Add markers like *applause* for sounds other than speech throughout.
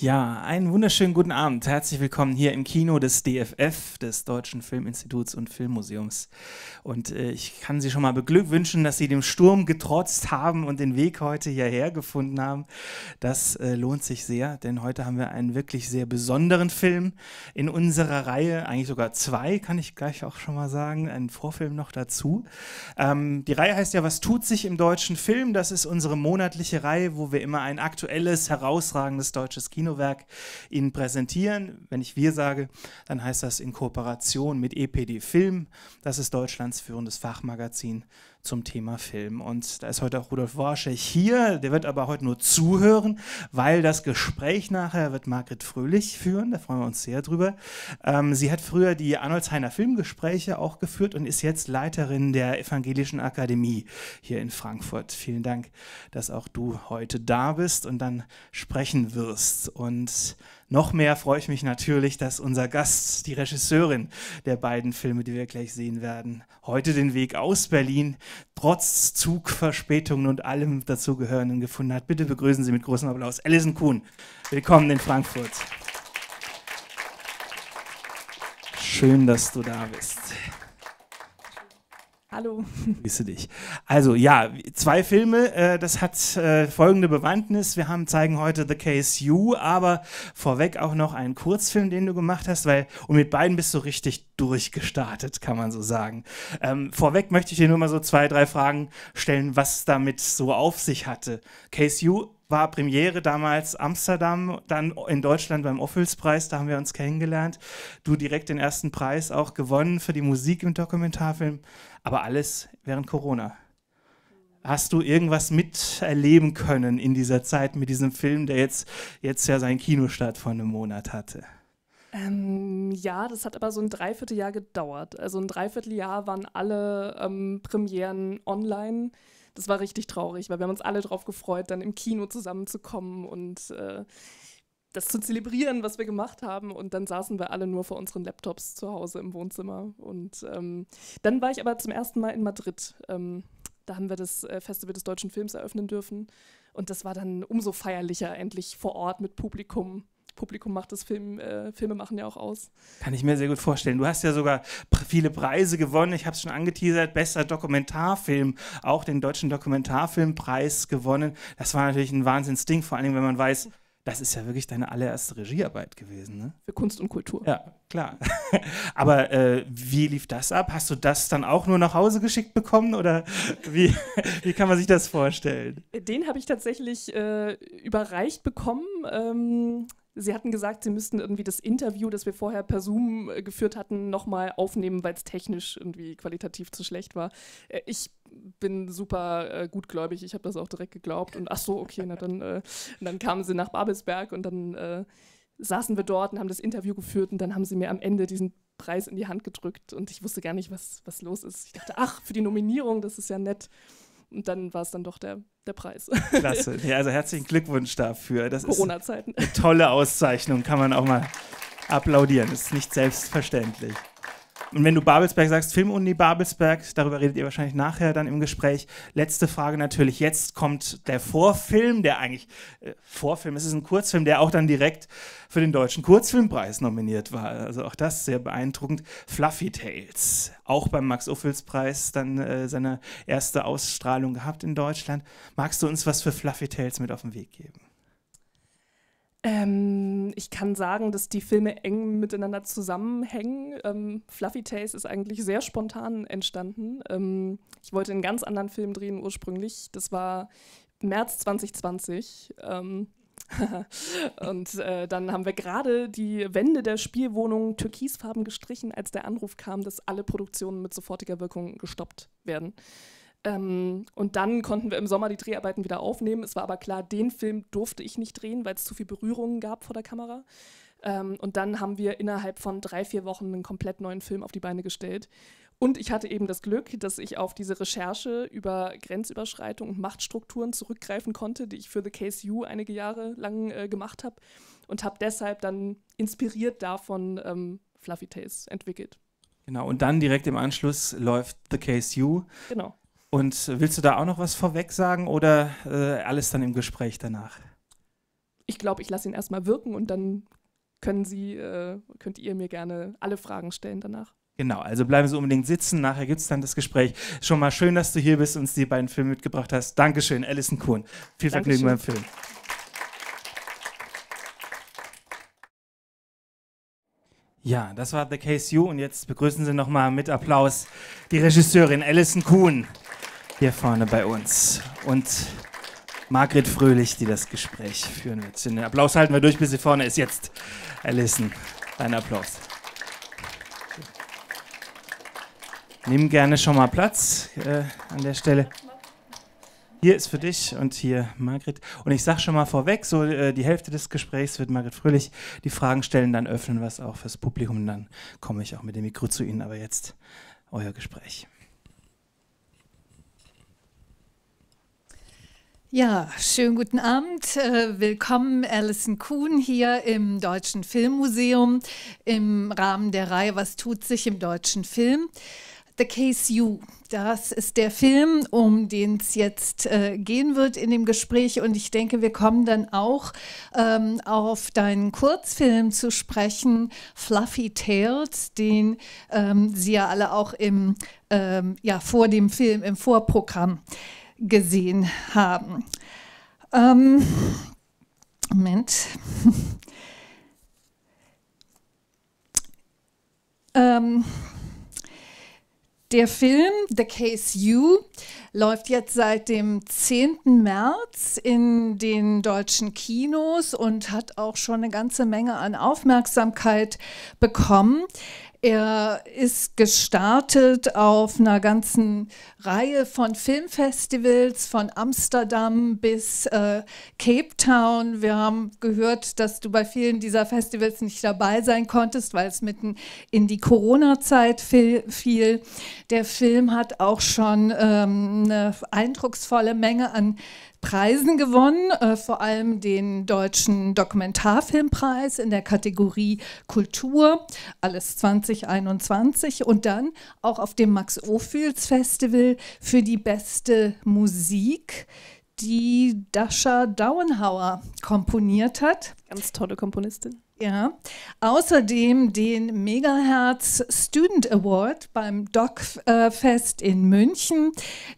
Ja, einen wunderschönen guten Abend. Herzlich willkommen hier im Kino des DFF, des Deutschen Filminstituts und Filmmuseums. Und äh, ich kann Sie schon mal beglückwünschen, dass Sie dem Sturm getrotzt haben und den Weg heute hierher gefunden haben. Das äh, lohnt sich sehr, denn heute haben wir einen wirklich sehr besonderen Film in unserer Reihe, eigentlich sogar zwei, kann ich gleich auch schon mal sagen, einen Vorfilm noch dazu. Ähm, die Reihe heißt ja, was tut sich im deutschen Film? Das ist unsere monatliche Reihe, wo wir immer ein aktuelles, herausragendes deutsches Kino Inno-Werk Ihnen präsentieren. Wenn ich wir sage, dann heißt das in Kooperation mit EPD Film. Das ist Deutschlands führendes Fachmagazin zum Thema Film. Und da ist heute auch Rudolf Warschech hier, der wird aber heute nur zuhören, weil das Gespräch nachher wird Margret Fröhlich führen, da freuen wir uns sehr drüber. Ähm, sie hat früher die Arnoldsheiner Filmgespräche auch geführt und ist jetzt Leiterin der Evangelischen Akademie hier in Frankfurt. Vielen Dank, dass auch du heute da bist und dann sprechen wirst. Und noch mehr freue ich mich natürlich, dass unser Gast, die Regisseurin der beiden Filme, die wir gleich sehen werden, heute den Weg aus Berlin trotz Zugverspätungen und allem dazugehörenden gefunden hat. Bitte begrüßen Sie mit großem Applaus Alison Kuhn. Willkommen in Frankfurt. Schön, dass du da bist. Hallo. Grüße dich. Also ja, zwei Filme, äh, das hat äh, folgende Bewandtnis. Wir haben, zeigen heute The Case You, aber vorweg auch noch einen Kurzfilm, den du gemacht hast, weil und mit beiden bist du richtig durchgestartet, kann man so sagen. Ähm, vorweg möchte ich dir nur mal so zwei, drei Fragen stellen, was damit so auf sich hatte. Case You war Premiere damals Amsterdam, dann in Deutschland beim Offelspreis, da haben wir uns kennengelernt. Du direkt den ersten Preis auch gewonnen für die Musik im Dokumentarfilm, aber alles während Corona. Hast du irgendwas miterleben können in dieser Zeit mit diesem Film, der jetzt, jetzt ja seinen Kinostart vor einem Monat hatte? Ähm, ja, das hat aber so ein Dreivierteljahr gedauert. Also ein Dreivierteljahr waren alle ähm, Premieren online das war richtig traurig, weil wir haben uns alle darauf gefreut, dann im Kino zusammenzukommen und äh, das zu zelebrieren, was wir gemacht haben. Und dann saßen wir alle nur vor unseren Laptops zu Hause im Wohnzimmer. Und ähm, dann war ich aber zum ersten Mal in Madrid. Ähm, da haben wir das äh, Festival des deutschen Films eröffnen dürfen. Und das war dann umso feierlicher, endlich vor Ort mit Publikum. Publikum macht das Film, äh, Filme machen ja auch aus. Kann ich mir sehr gut vorstellen. Du hast ja sogar viele Preise gewonnen. Ich habe es schon angeteasert. Bester Dokumentarfilm, auch den deutschen Dokumentarfilmpreis gewonnen. Das war natürlich ein Wahnsinnsding, vor allem wenn man weiß, das ist ja wirklich deine allererste Regiearbeit gewesen, ne? Für Kunst und Kultur. Ja, klar. *laughs* Aber äh, wie lief das ab? Hast du das dann auch nur nach Hause geschickt bekommen oder wie, *laughs* wie kann man sich das vorstellen? Den habe ich tatsächlich äh, überreicht bekommen. Ähm, Sie hatten gesagt, Sie müssten irgendwie das Interview, das wir vorher per Zoom äh, geführt hatten, nochmal aufnehmen, weil es technisch irgendwie qualitativ zu schlecht war. Äh, ich bin super äh, gutgläubig, ich habe das auch direkt geglaubt. Und ach so, okay, na dann, dann kamen sie nach Babelsberg und dann äh, saßen wir dort und haben das Interview geführt und dann haben sie mir am Ende diesen Preis in die Hand gedrückt und ich wusste gar nicht, was, was los ist. Ich dachte, ach, für die Nominierung, das ist ja nett. Und dann war es dann doch der der Preis. Klasse. *laughs* Ja, also herzlichen Glückwunsch dafür. Das Corona-Zeiten. Ist eine tolle Auszeichnung, kann man auch mal applaudieren. Das ist nicht selbstverständlich. Und wenn du Babelsberg sagst, Filmuni Babelsberg, darüber redet ihr wahrscheinlich nachher dann im Gespräch. Letzte Frage natürlich, jetzt kommt der Vorfilm, der eigentlich äh, Vorfilm, es ist ein Kurzfilm, der auch dann direkt für den deutschen Kurzfilmpreis nominiert war. Also auch das sehr beeindruckend. Fluffy Tales, auch beim Max Uffels Preis dann äh, seine erste Ausstrahlung gehabt in Deutschland. Magst du uns was für Fluffy Tales mit auf den Weg geben? Ähm, ich kann sagen, dass die Filme eng miteinander zusammenhängen. Ähm, Fluffy Taste ist eigentlich sehr spontan entstanden. Ähm, ich wollte einen ganz anderen Film drehen ursprünglich. Das war März 2020. Ähm, *laughs* und äh, dann haben wir gerade die Wände der Spielwohnung türkisfarben gestrichen, als der Anruf kam, dass alle Produktionen mit sofortiger Wirkung gestoppt werden. Ähm, und dann konnten wir im Sommer die Dreharbeiten wieder aufnehmen. Es war aber klar, den Film durfte ich nicht drehen, weil es zu viel Berührungen gab vor der Kamera. Ähm, und dann haben wir innerhalb von drei, vier Wochen einen komplett neuen Film auf die Beine gestellt. Und ich hatte eben das Glück, dass ich auf diese Recherche über Grenzüberschreitung und Machtstrukturen zurückgreifen konnte, die ich für The Case You einige Jahre lang äh, gemacht habe. Und habe deshalb dann inspiriert davon ähm, Fluffy Tales entwickelt. Genau, und dann direkt im Anschluss läuft The Case You. Genau. Und willst du da auch noch was vorweg sagen oder äh, alles dann im Gespräch danach? Ich glaube, ich lasse ihn erstmal wirken und dann können Sie, äh, könnt ihr mir gerne alle Fragen stellen danach. Genau, also bleiben Sie unbedingt sitzen, nachher gibt es dann das Gespräch. Schon mal schön, dass du hier bist und uns die beiden Filme mitgebracht hast. Dankeschön, Alison Kuhn. Viel Vergnügen beim Film. Ja, das war The Case You und jetzt begrüßen Sie nochmal mit Applaus die Regisseurin Alison Kuhn hier vorne bei uns. Und Margret Fröhlich, die das Gespräch führen wird. Den Applaus halten wir durch, bis sie vorne ist. Jetzt, Alison, dein Applaus. Nimm gerne schon mal Platz äh, an der Stelle. Hier ist für dich und hier Margret. Und ich sage schon mal vorweg, so äh, die Hälfte des Gesprächs wird Margret Fröhlich die Fragen stellen, dann öffnen wir es auch fürs Publikum. Dann komme ich auch mit dem Mikro zu Ihnen. Aber jetzt euer Gespräch. Ja, schönen guten Abend. Äh, willkommen Alison Kuhn hier im Deutschen Filmmuseum im Rahmen der Reihe Was tut sich im deutschen Film? The Case You. Das ist der Film, um den es jetzt äh, gehen wird in dem Gespräch. Und ich denke, wir kommen dann auch ähm, auf deinen Kurzfilm zu sprechen, Fluffy Tales, den ähm, Sie ja alle auch im, ähm, ja, vor dem Film, im Vorprogramm gesehen haben. Ähm, Moment. *laughs* ähm, der Film The Case You läuft jetzt seit dem 10. März in den deutschen Kinos und hat auch schon eine ganze Menge an Aufmerksamkeit bekommen. Er ist gestartet auf einer ganzen Reihe von Filmfestivals, von Amsterdam bis äh, Cape Town. Wir haben gehört, dass du bei vielen dieser Festivals nicht dabei sein konntest, weil es mitten in die Corona-Zeit fiel. Der Film hat auch schon ähm, eine eindrucksvolle Menge an Preisen gewonnen, äh, vor allem den Deutschen Dokumentarfilmpreis in der Kategorie Kultur, alles 2021 und dann auch auf dem Max-Ophüls Festival für die beste Musik, die Dasha Dauenhauer komponiert hat. Ganz tolle Komponistin. Ja. Außerdem den Megahertz Student Award beim DOC-Fest in München,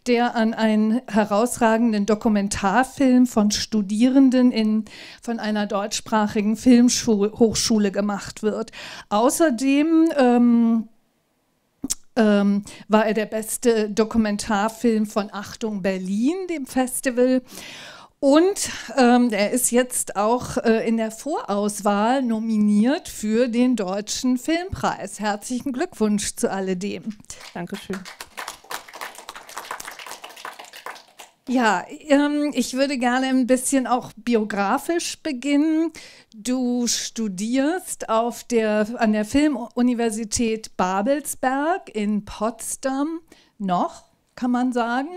der an einen herausragenden Dokumentarfilm von Studierenden in, von einer deutschsprachigen Filmhochschule gemacht wird. Außerdem ähm, ähm, war er der beste Dokumentarfilm von Achtung Berlin, dem Festival. Und ähm, er ist jetzt auch äh, in der Vorauswahl nominiert für den Deutschen Filmpreis. Herzlichen Glückwunsch zu alledem. Dankeschön. Ja, ähm, ich würde gerne ein bisschen auch biografisch beginnen. Du studierst auf der, an der Filmuniversität Babelsberg in Potsdam noch kann man sagen,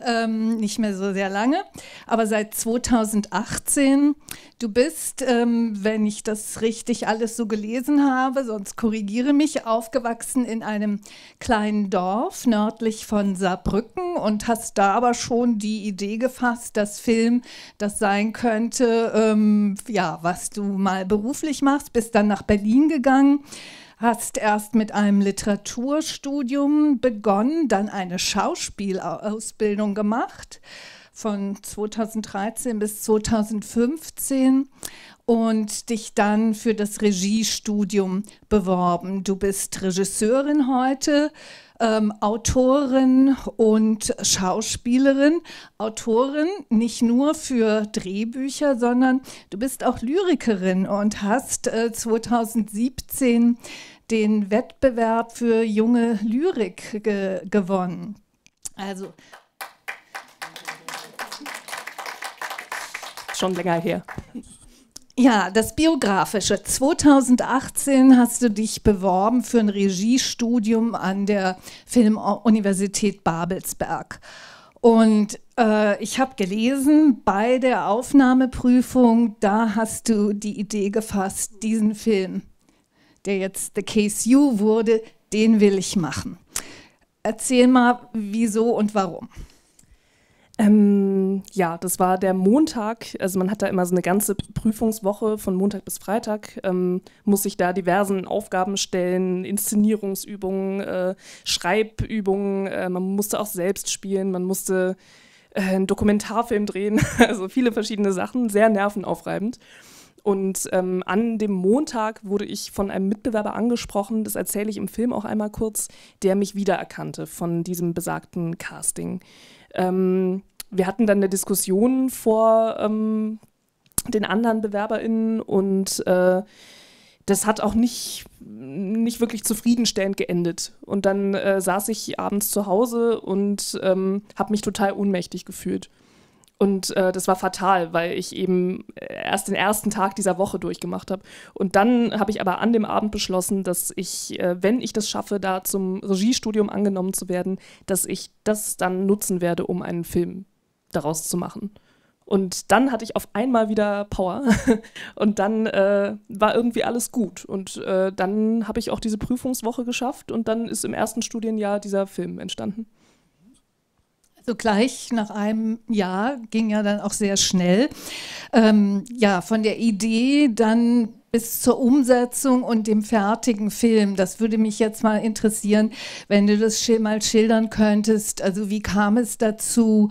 ähm, nicht mehr so sehr lange, aber seit 2018. Du bist, ähm, wenn ich das richtig alles so gelesen habe, sonst korrigiere mich, aufgewachsen in einem kleinen Dorf nördlich von Saarbrücken und hast da aber schon die Idee gefasst, dass Film das sein könnte, ähm, ja, was du mal beruflich machst, bist dann nach Berlin gegangen hast erst mit einem Literaturstudium begonnen, dann eine Schauspielausbildung gemacht von 2013 bis 2015 und dich dann für das Regiestudium beworben. Du bist Regisseurin heute, ähm, Autorin und Schauspielerin. Autorin nicht nur für Drehbücher, sondern du bist auch Lyrikerin und hast äh, 2017 den Wettbewerb für junge Lyrik ge gewonnen. Also schon länger her. Ja, das Biografische. 2018 hast du dich beworben für ein Regiestudium an der Filmuniversität Babelsberg. Und äh, ich habe gelesen, bei der Aufnahmeprüfung, da hast du die Idee gefasst, diesen Film der jetzt The Case You wurde, den will ich machen. Erzähl mal, wieso und warum. Ähm, ja, das war der Montag. Also man hat da immer so eine ganze Prüfungswoche von Montag bis Freitag. Ähm, muss ich da diversen Aufgaben stellen, Inszenierungsübungen, äh, Schreibübungen. Äh, man musste auch selbst spielen. Man musste äh, einen Dokumentarfilm drehen. *laughs* Also viele verschiedene Sachen. Sehr nervenaufreibend und ähm, an dem Montag wurde ich von einem Mitbewerber angesprochen, das erzähle ich im Film auch einmal kurz, der mich wiedererkannte von diesem besagten Casting. Ähm, wir hatten dann eine Diskussion vor ähm, den anderen BewerberInnen und äh, das hat auch nicht, nicht wirklich zufriedenstellend geendet. Und dann äh, saß ich abends zu Hause und ähm, habe mich total ohnmächtig gefühlt. Und äh, das war fatal, weil ich eben äh, erst den ersten Tag dieser Woche durchgemacht habe. Und dann habe ich aber an dem Abend beschlossen, dass ich, äh, wenn ich das schaffe, da zum Regiestudium angenommen zu werden, dass ich das dann nutzen werde, um einen Film daraus zu machen. Und dann hatte ich auf einmal wieder Power *laughs* und dann äh, war irgendwie alles gut. Und äh, dann habe ich auch diese Prüfungswoche geschafft und dann ist im ersten Studienjahr dieser Film entstanden. So gleich nach einem Jahr ging ja dann auch sehr schnell. Ähm, ja, von der Idee dann bis zur Umsetzung und dem fertigen Film. Das würde mich jetzt mal interessieren, wenn du das mal schildern könntest. Also wie kam es dazu,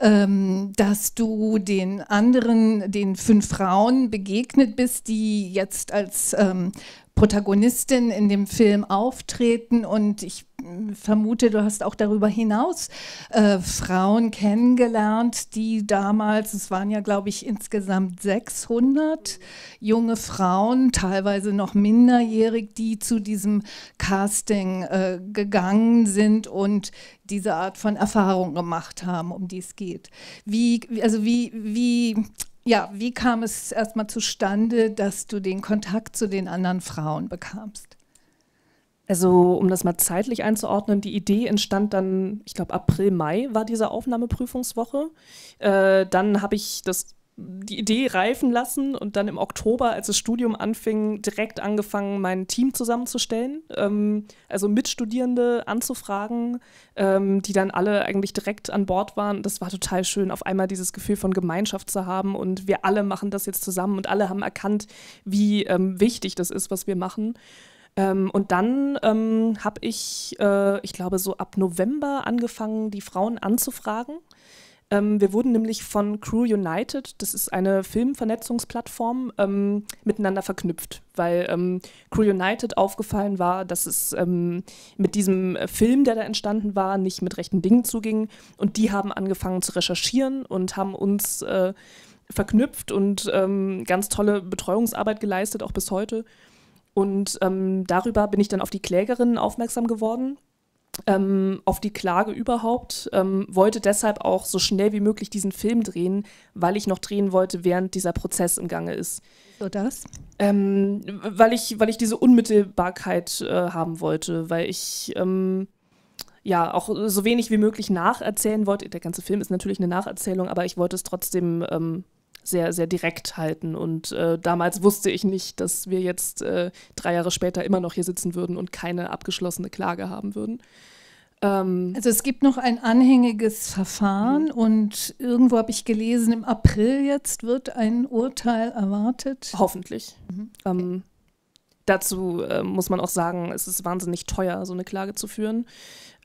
ähm, dass du den anderen, den fünf Frauen begegnet bist, die jetzt als ähm, Protagonistin in dem Film auftreten und ich hm, vermute, du hast auch darüber hinaus äh, Frauen kennengelernt, die damals, es waren ja, glaube ich, insgesamt 600 junge Frauen, teilweise noch minderjährig, die zu diesem Casting äh, gegangen sind und diese Art von Erfahrung gemacht haben, um die es geht. Wie, also wie, wie ja, wie kam es erstmal zustande, dass du den Kontakt zu den anderen Frauen bekamst? Also, um das mal zeitlich einzuordnen, die Idee entstand dann, ich glaube, April, Mai war diese Aufnahmeprüfungswoche. Äh, dann habe ich das die Idee reifen lassen und dann im Oktober, als das Studium anfing, direkt angefangen, mein Team zusammenzustellen. Ähm, also Mitstudierende anzufragen, ähm, die dann alle eigentlich direkt an Bord waren. Das war total schön, auf einmal dieses Gefühl von Gemeinschaft zu haben und wir alle machen das jetzt zusammen und alle haben erkannt, wie ähm, wichtig das ist, was wir machen. Ähm, und dann ähm, habe ich, äh, ich glaube, so ab November angefangen, die Frauen anzufragen. Ähm, wir wurden nämlich von Crew United, das ist eine Filmvernetzungsplattform, ähm, miteinander verknüpft, weil ähm, Crew United aufgefallen war, dass es ähm, mit diesem äh, Film, der da entstanden war, nicht mit rechten Dingen zuging. Und die haben angefangen zu recherchieren und haben uns äh, verknüpft und ähm, ganz tolle Betreuungsarbeit geleistet, auch bis heute. Und ähm, darüber bin ich dann auf die Klägerinnen aufmerksam geworden ähm, auf die Klage überhaupt, ähm, wollte deshalb auch so schnell wie möglich diesen Film drehen, weil ich noch drehen wollte, während dieser Prozess im Gange ist. So das? Ähm, weil, ich, weil ich diese Unmittelbarkeit äh, haben wollte, weil ich ähm, ja auch so wenig wie möglich nacherzählen wollte. Der ganze Film ist natürlich eine Nacherzählung, aber ich wollte es trotzdem ähm, sehr, sehr direkt halten. Und äh, damals wusste ich nicht, dass wir jetzt äh, drei Jahre später immer noch hier sitzen würden und keine abgeschlossene Klage haben würden. Ähm also es gibt noch ein anhängiges Verfahren mhm. und irgendwo habe ich gelesen, im April jetzt wird ein Urteil erwartet. Hoffentlich. Mhm. Ähm, Dazu äh, muss man auch sagen, es ist wahnsinnig teuer, so eine Klage zu führen.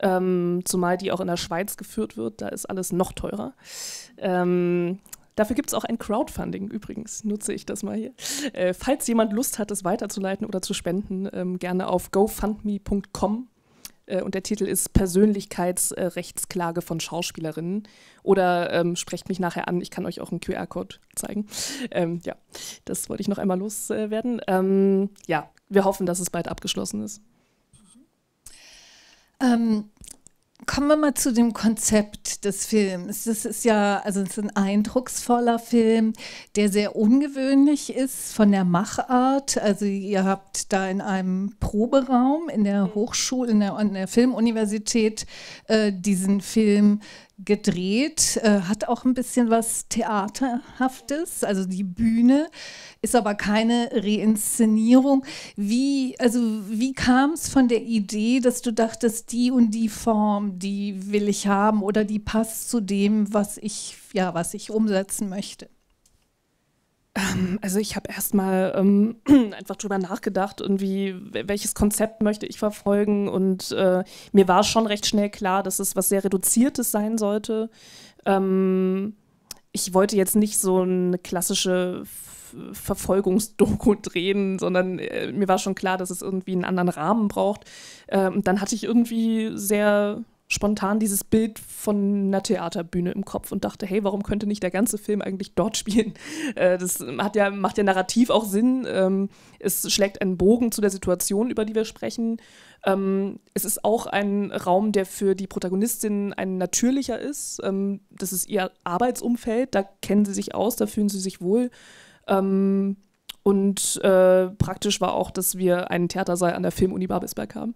Ähm, zumal die auch in der Schweiz geführt wird, da ist alles noch teurer. Ähm, Dafür gibt es auch ein Crowdfunding übrigens, nutze ich das mal hier. Äh, falls jemand Lust hat, es weiterzuleiten oder zu spenden, ähm, gerne auf gofundme.com. Äh, und der Titel ist Persönlichkeitsrechtsklage von Schauspielerinnen. Oder ähm, sprecht mich nachher an, ich kann euch auch einen QR-Code zeigen. Ähm, ja, das wollte ich noch einmal loswerden. Ähm, ja, wir hoffen, dass es bald abgeschlossen ist. Ähm, kommen wir mal zu dem Konzept des Films. Das ist ja, also es ist ein eindrucksvoller Film, der sehr ungewöhnlich ist von der Machart. Also ihr habt da in einem Proberaum in der mhm. Hochschule, in der, in der Filmuniversität äh, diesen Film gedreht, äh, hat auch ein bisschen was Theaterhaftes, also die Bühne ist aber keine Reinszenierung. Wie, also wie kam es von der Idee, dass du dachtest, die und die Form, die will ich haben oder die passt zu dem, was ich, ja, was ich umsetzen möchte? Also ich habe erstmal ähm, *clears throat* einfach drüber nachgedacht, irgendwie, welches Konzept möchte ich verfolgen. Und äh, mir war schon recht schnell klar, dass es was sehr Reduziertes sein sollte. Ähm, ich wollte jetzt nicht so eine klassische Verfolgungsdoku *laughs* drehen, sondern äh, mir war schon klar, dass es irgendwie einen anderen Rahmen braucht. ähm, dann hatte ich irgendwie sehr spontan dieses Bild von einer Theaterbühne im Kopf und dachte, hey, warum könnte nicht der ganze Film eigentlich dort *laughs* spielen? Äh, das hat ja, macht ja narrativ auch Sinn. Ähm, es schlägt einen Bogen zu der Situation, über die wir sprechen. Ähm, es ist auch ein Raum, der für die Protagonistin ein natürlicher ist. Ähm, das ist ihr Arbeitsumfeld, da kennen sie sich aus, da fühlen sie sich wohl. Und äh, praktisch war auch, dass wir einen Theatersaal an der Filmuni Babelsberg haben.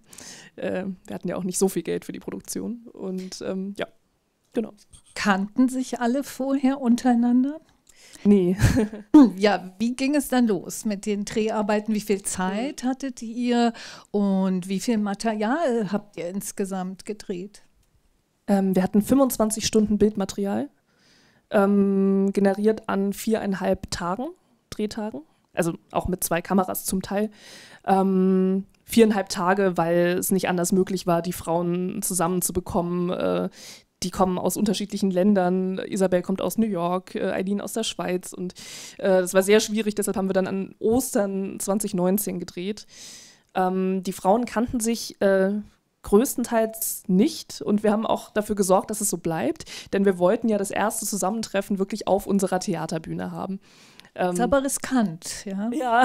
Äh, wir hatten ja auch nicht so viel Geld für die Produktion. Und ähm, ja, genau. Kannten sich alle vorher untereinander? Nee. Hm, ja, wie ging es dann los mit den Dreharbeiten? Wie viel Zeit hattet ihr und wie viel Material habt ihr insgesamt gedreht? Ähm, wir hatten 25 Stunden Bildmaterial, ähm, generiert an viereinhalb Tagen, Drehtagen also auch mit zwei Kameras zum Teil, ähm, viereinhalb Tage, weil es nicht anders möglich war, die Frauen zusammenzubekommen. Äh, die kommen aus unterschiedlichen Ländern. Isabel kommt aus New York, äh, aus der Schweiz. Und äh, das war sehr schwierig, deshalb haben wir dann an Ostern 2019 gedreht. Ähm, die Frauen kannten sich äh, größtenteils nicht und wir haben auch dafür gesorgt, dass es so bleibt, denn wir wollten ja das erste Zusammentreffen wirklich auf unserer Theaterbühne haben. Ähm, ist aber riskant, ja. Ja.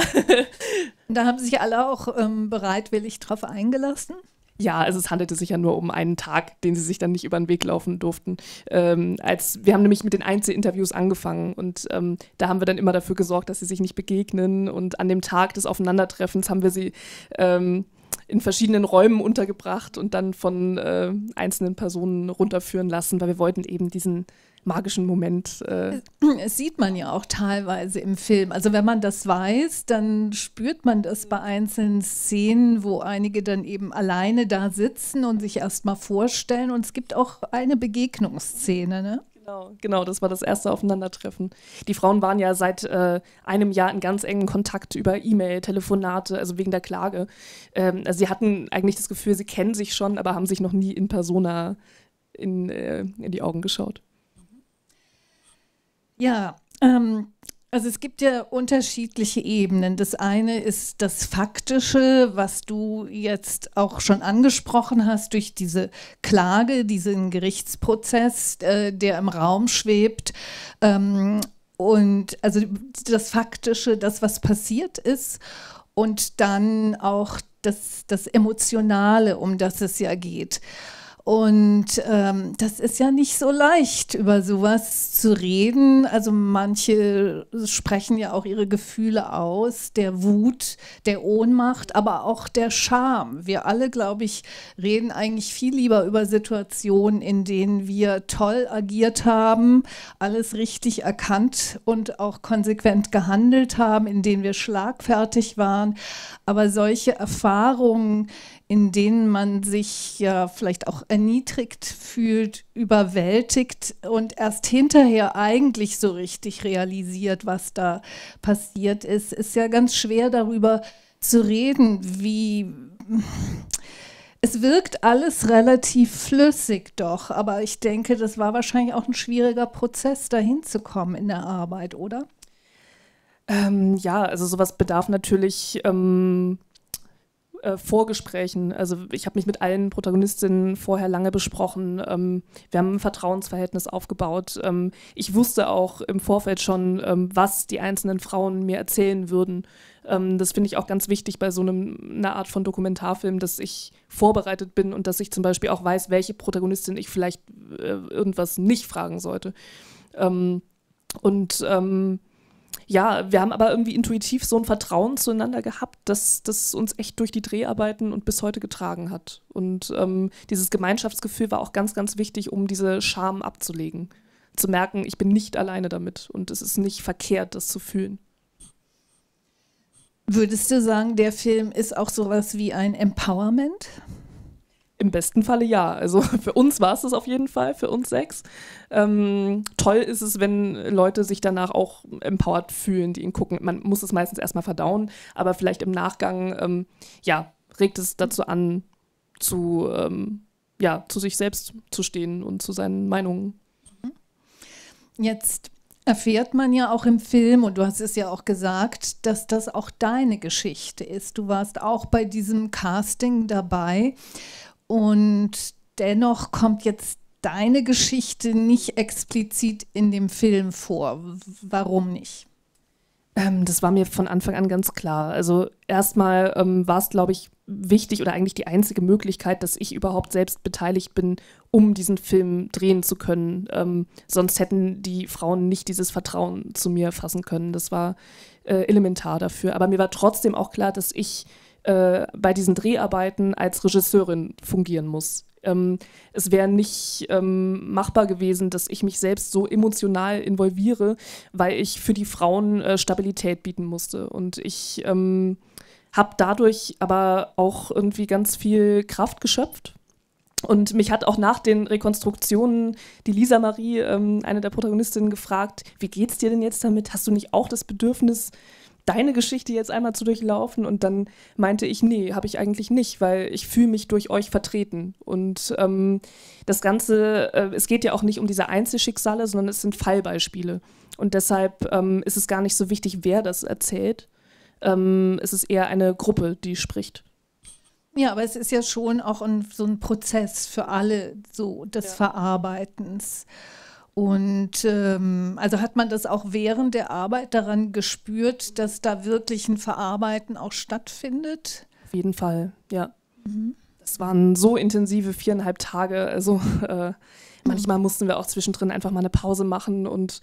*laughs* da haben sich alle auch ähm, bereitwillig drauf eingelassen. Ja, also es handelte sich ja nur um einen Tag, den sie sich dann nicht über den Weg laufen durften. Ähm, als, wir haben nämlich mit den Einzelinterviews angefangen und ähm, da haben wir dann immer dafür gesorgt, dass sie sich nicht begegnen. Und an dem Tag des Aufeinandertreffens haben wir sie ähm, in verschiedenen Räumen untergebracht und dann von äh, einzelnen Personen runterführen lassen, weil wir wollten eben diesen magischen Moment. Äh es sieht man ja auch teilweise im Film. Also wenn man das weiß, dann spürt man das bei einzelnen Szenen, wo einige dann eben alleine da sitzen und sich erst mal vorstellen. Und es gibt auch eine Begegnungsszene, ne? Genau, genau das war das erste Aufeinandertreffen. Die Frauen waren ja seit äh, einem Jahr in ganz engen Kontakt über E-Mail, Telefonate, also wegen der Klage. Ähm, also sie hatten eigentlich das Gefühl, sie kennen sich schon, aber haben sich noch nie in persona in, äh, in die Augen geschaut. Ja, ähm, also es gibt ja unterschiedliche Ebenen. Das eine ist das Faktische, was du jetzt auch schon angesprochen hast durch diese Klage, diesen Gerichtsprozess, äh, der im Raum schwebt. Ähm, und also das Faktische, das, was passiert ist. Und dann auch das, das Emotionale, um das es ja geht. Und ähm, das ist ja nicht so leicht, über sowas zu reden. Also manche sprechen ja auch ihre Gefühle aus, der Wut, der Ohnmacht, aber auch der Scham. Wir alle, glaube ich, reden eigentlich viel lieber über Situationen, in denen wir toll agiert haben, alles richtig erkannt und auch konsequent gehandelt haben, in denen wir schlagfertig waren. Aber solche Erfahrungen, in denen man sich ja vielleicht auch erniedrigt fühlt, überwältigt und erst hinterher eigentlich so richtig realisiert, was da passiert ist, ist ja ganz schwer darüber zu reden, wie es wirkt alles relativ flüssig doch, aber ich denke, das war wahrscheinlich auch ein schwieriger Prozess, dahin zu kommen in der Arbeit, oder? Ähm, ja, also sowas bedarf natürlich ähm äh, Vorgesprächen. Also ich habe mich mit allen Protagonistinnen vorher lange besprochen. Ähm, wir haben ein Vertrauensverhältnis aufgebaut. Ähm, ich wusste auch im Vorfeld schon, ähm, was die einzelnen Frauen mir erzählen würden. Ähm, das finde ich auch ganz wichtig bei so einem, einer Art von Dokumentarfilm, dass ich vorbereitet bin und dass ich zum Beispiel auch weiß, welche Protagonistin ich vielleicht äh, irgendwas nicht fragen sollte. Ähm, und ähm, ja, wir haben aber irgendwie intuitiv so ein Vertrauen zueinander gehabt, dass das uns echt durch die Dreharbeiten und bis heute getragen hat. Und ähm, dieses Gemeinschaftsgefühl war auch ganz, ganz wichtig, um diese Scham abzulegen. Zu merken, ich bin nicht alleine damit und es ist nicht verkehrt, das zu fühlen. Würdest du sagen, der Film ist auch sowas wie ein Empowerment? Im besten Falle ja. Also *laughs* für uns war es das auf jeden Fall, für uns sechs. Ähm, toll ist es, wenn Leute sich danach auch empowered fühlen, die ihn gucken. Man muss es meistens erstmal verdauen, aber vielleicht im Nachgang, ähm, ja, regt es dazu an, zu, ähm, ja, zu sich selbst zu stehen und zu seinen Meinungen. Mhm. Jetzt erfährt man ja auch im Film, und du hast es ja auch gesagt, dass das auch deine Geschichte ist. Du warst auch bei diesem Casting dabei. Und dennoch kommt jetzt deine Geschichte nicht explizit in dem Film vor. Warum nicht? Ähm, das war mir von Anfang an ganz klar. Also erstmal ähm, war es, glaube ich, wichtig oder eigentlich die einzige Möglichkeit, dass ich überhaupt selbst beteiligt bin, um diesen Film drehen zu können. Ähm, sonst hätten die Frauen nicht dieses Vertrauen zu mir fassen können. Das war äh, elementar dafür. Aber mir war trotzdem auch klar, dass ich äh, bei diesen Dreharbeiten als Regisseurin fungieren muss. Ähm, es wäre nicht ähm, machbar gewesen, dass ich mich selbst so emotional involviere, weil ich für die Frauen äh, Stabilität bieten musste. Und ich ähm, habe dadurch aber auch irgendwie ganz viel Kraft geschöpft. Und mich hat auch nach den Rekonstruktionen die Lisa Marie, ähm, eine der Protagonistinnen, gefragt, wie geht's dir denn jetzt damit? Hast du nicht auch das Bedürfnis, deine Geschichte jetzt einmal zu durchlaufen? Und dann meinte ich, nee, habe ich eigentlich nicht, weil ich fühle mich durch euch vertreten. Und ähm, das Ganze, äh, es geht ja auch nicht um diese Einzelschicksale, sondern es sind Fallbeispiele. Und deshalb ähm, ist es gar nicht so wichtig, wer das erzählt. Ähm, es ist eher eine Gruppe, die spricht. Ja, aber es ist ja schon auch ein, so ein Prozess für alle so des ja. Verarbeitens. Und ähm, also hat man das auch während der Arbeit daran gespürt, dass da wirklich ein Verarbeiten auch stattfindet? Auf jeden Fall, ja. Mhm. waren so intensive viereinhalb Tage. Also äh, manchmal mhm. mussten wir auch zwischendrin einfach mal eine Pause machen und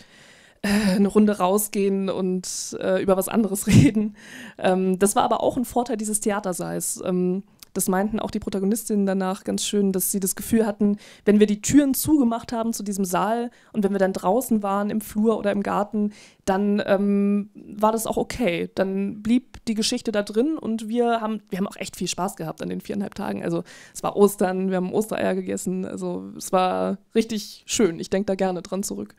äh, eine Runde rausgehen und äh, über was anderes *laughs* reden. Ähm, das war aber auch ein Vorteil dieses Theaterseins. Ähm, das meinten auch die Protagonistinnen danach ganz schön, dass sie das Gefühl hatten, wenn wir die Türen zugemacht haben zu diesem Saal und wenn wir dann draußen waren im Flur oder im Garten, dann ähm, war das auch okay. Dann blieb die Geschichte da drin und wir haben, wir haben auch echt viel Spaß gehabt an den viereinhalb Tagen. Also es war Ostern, wir haben Ostereier gegessen. Also es war richtig schön. Ich denke da gerne dran zurück.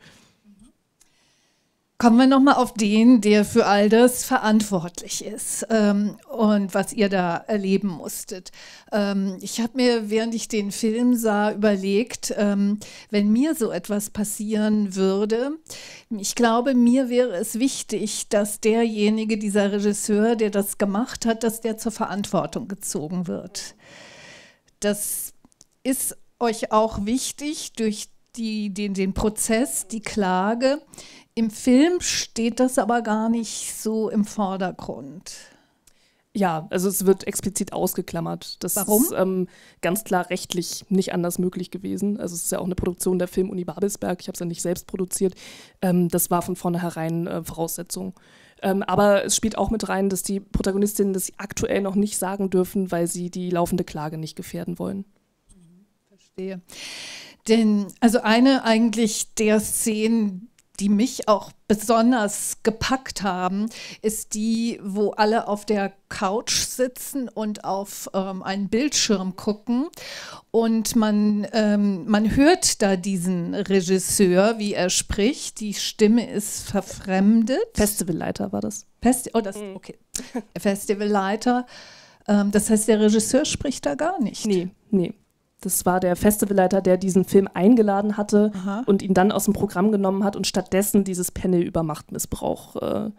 Kommen wir nochmal auf den, der für all das verantwortlich ist ähm, und was ihr da erleben musstet. Ähm, ich habe mir, während ich den Film sah, überlegt, ähm, wenn mir so etwas passieren würde, ich glaube, mir wäre es wichtig, dass derjenige, dieser Regisseur, der das gemacht hat, dass der zur Verantwortung gezogen wird. Das ist euch auch wichtig durch die, den, den Prozess, die Klage im Film steht das aber gar nicht so im Vordergrund. Ja, also es wird explizit ausgeklammert. Das Warum? ist ähm, ganz klar rechtlich nicht anders möglich gewesen. Also es ist ja auch eine Produktion der Film Uni Babelsberg. Ich habe es ja nicht selbst produziert. Ähm, das war von vornherein äh, Voraussetzung. Ähm, aber es spielt auch mit rein, dass die Protagonistinnen das aktuell noch nicht sagen dürfen, weil sie die laufende Klage nicht gefährden wollen. Mhm, verstehe. Denn also eine eigentlich der Szenen, die mich auch besonders gepackt haben, ist die, wo alle auf der Couch sitzen und auf ähm, einen Bildschirm gucken. Und man, ähm, man hört da diesen Regisseur, wie er spricht. Die Stimme ist verfremdet. Festivalleiter war das. Festi oh, das, mhm. okay. Festivalleiter. Ähm, das heißt, der Regisseur spricht da gar nicht. Nee, nee. Das war der Festivalleiter, der diesen Film eingeladen hatte Aha. und ihn dann aus dem Programm genommen hat und stattdessen dieses Panel über Machtmissbrauch äh,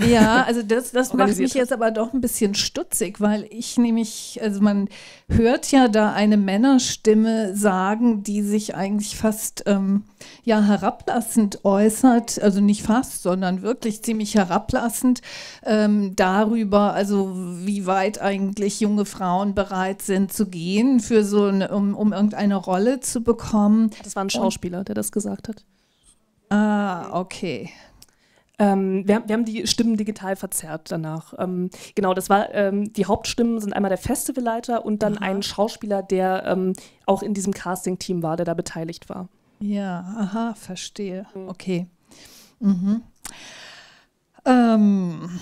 ja, also das, das macht mich jetzt aber doch ein bisschen stutzig, weil ich nämlich, also man hört ja da eine Männerstimme sagen, die sich eigentlich fast ähm, ja herablassend äußert, also nicht fast, sondern wirklich ziemlich herablassend ähm, darüber, also wie weit eigentlich junge Frauen bereit sind zu gehen für so eine, um, um irgendeine Rolle zu bekommen. Das war ein Schauspieler, Und, der das gesagt hat. Ah, okay. Ähm, wir, wir, haben die Stimmen digital verzerrt danach. Ähm, genau, das war ähm, die Hauptstimmen sind einmal der Festivalleiter und dann aha. ein Schauspieler, der ähm, auch in diesem Casting-Team war, der da beteiligt war. Ja, aha, verstehe. Mhm. Okay. Mhm. Ähm,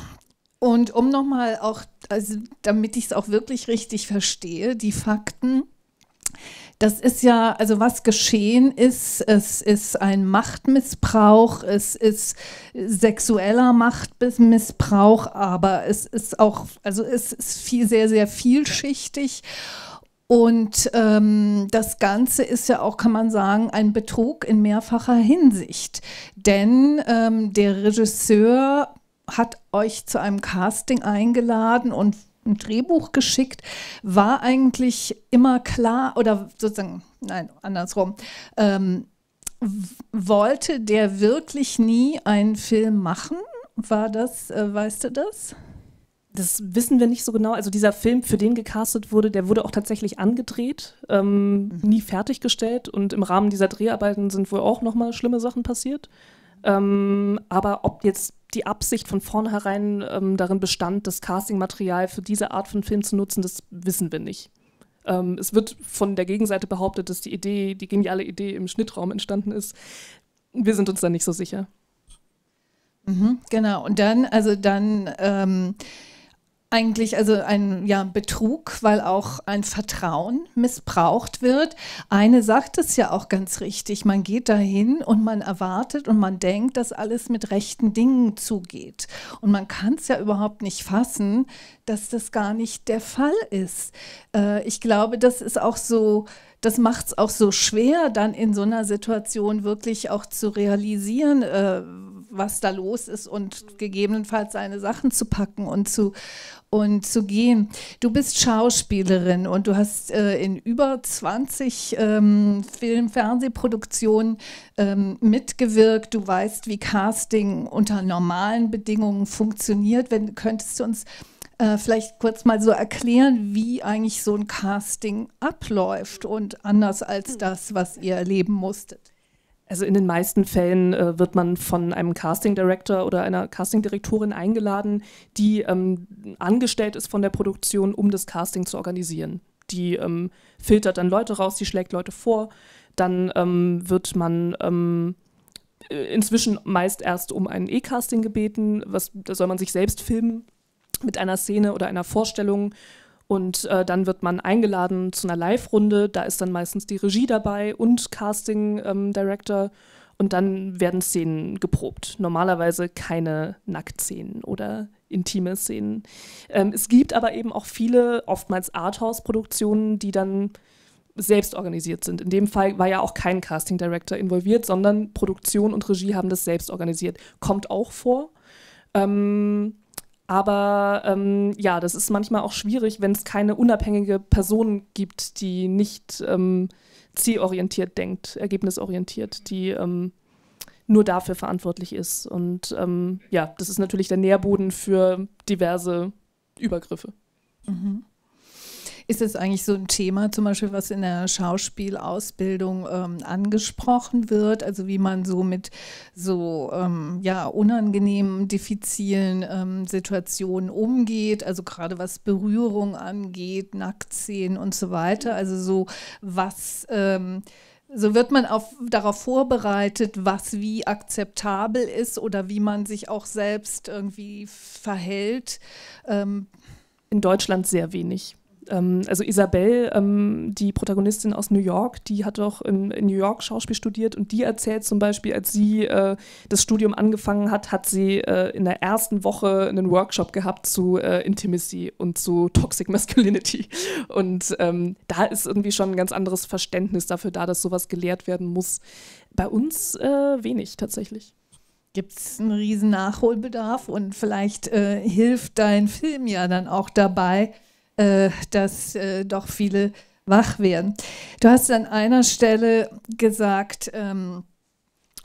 und um nochmal auch, also damit ich es auch wirklich richtig verstehe, die Fakten das ist ja, also was geschehen ist, es ist ein Machtmissbrauch, es ist sexueller Machtmissbrauch, aber es ist auch, also es ist viel, sehr, sehr vielschichtig. Und ähm, das Ganze ist ja auch, kann man sagen, ein Betrug in mehrfacher Hinsicht. Denn ähm, der Regisseur hat euch zu einem Casting eingeladen und ein Drehbuch geschickt, war eigentlich immer klar, oder sozusagen, nein, andersrum, ähm, wollte der wirklich nie einen Film machen? War das, äh, weißt du das? Das wissen wir nicht so genau. Also dieser Film, für den gecastet wurde, der wurde auch tatsächlich angedreht, ähm, mhm. nie fertiggestellt. Und im Rahmen dieser Dreharbeiten sind wohl auch nochmal schlimme Sachen passiert. Ähm, aber ob jetzt die Absicht von vornherein ähm, darin bestand, das Castingmaterial für diese Art von Film zu nutzen, das wissen wir nicht. Ähm, es wird von der Gegenseite behauptet, dass die Idee, die geniale Idee im Schnittraum entstanden ist. Wir sind uns da nicht so sicher. Mhm, genau. Und dann, also dann ähm, eigentlich also ein ja, Betrug, weil auch ein Vertrauen missbraucht wird. Eine sagt es ja auch ganz richtig, man geht dahin und man erwartet und man denkt, dass alles mit rechten Dingen zugeht. Und man kann es ja überhaupt nicht fassen, dass das gar nicht der Fall ist. Äh, ich glaube, das ist auch so, das macht es auch so schwer, dann in so einer Situation wirklich auch zu realisieren, äh, was da los ist und gegebenenfalls seine Sachen zu packen und zu, und zu gehen. Du bist Schauspielerin und du hast äh, in über 20 ähm, Film-, Fernsehproduktionen ähm, mitgewirkt. Du weißt, wie Casting unter normalen Bedingungen funktioniert. Wenn, könntest du uns äh, vielleicht kurz mal so erklären, wie eigentlich so ein Casting abläuft und anders als hm. das, was ihr erleben musstet? Also in den meisten Fällen äh, wird man von einem Casting Director oder einer Casting Direktorin eingeladen, die ähm, angestellt ist von der Produktion, um das Casting zu organisieren. Die ähm, filtert dann Leute raus, die schlägt Leute vor. Dann ähm, wird man ähm, äh, inzwischen meist erst um ein E-Casting gebeten. Was, da soll man sich selbst filmen mit einer Szene oder einer Vorstellung und äh, dann wird man eingeladen zu einer Live-Runde. Da ist dann meistens die Regie dabei und Casting ähm, Director. Und dann werden Szenen geprobt. Normalerweise keine Nacktszenen oder intime Szenen. Ähm, es gibt aber eben auch viele, oftmals Arthouse-Produktionen, die dann selbst organisiert sind. In dem Fall war ja auch kein Casting Director involviert, sondern Produktion und Regie haben das selbst organisiert. Kommt auch vor. Ähm, aber ähm, ja, das ist manchmal auch schwierig, wenn es keine unabhängige Person gibt, die nicht ähm, zielorientiert denkt, ergebnisorientiert, die ähm, nur dafür verantwortlich ist. Und ähm, ja, das ist natürlich der Nährboden für diverse Übergriffe. Mhm. Ist das eigentlich so ein Thema, zum Beispiel, was in der Schauspielausbildung ähm, angesprochen wird? Also wie man so mit so ähm, ja, unangenehmen, diffizilen ähm, Situationen umgeht, also gerade was Berührung angeht, Nacktszenen und so weiter. Also so was ähm, so wird man auf, darauf vorbereitet, was wie akzeptabel ist oder wie man sich auch selbst irgendwie verhält. Ähm In Deutschland sehr wenig. Ähm, also Isabel, ähm, die Protagonistin aus New York, die hat doch in, New York Schauspiel studiert und die erzählt zum Beispiel, als sie äh, das Studium angefangen hat, hat sie äh, in der ersten Woche einen Workshop gehabt zu äh, Intimacy und zu Toxic Masculinity. Und ähm, da ist irgendwie schon ein ganz anderes Verständnis dafür da, dass sowas gelehrt werden muss. Bei uns wenig tatsächlich gibt es einen riesen Nachholbedarf und vielleicht äh, hilft dein Film ja dann auch dabei, äh, dass äh, doch viele wach werden. Du hast an einer Stelle gesagt, ähm,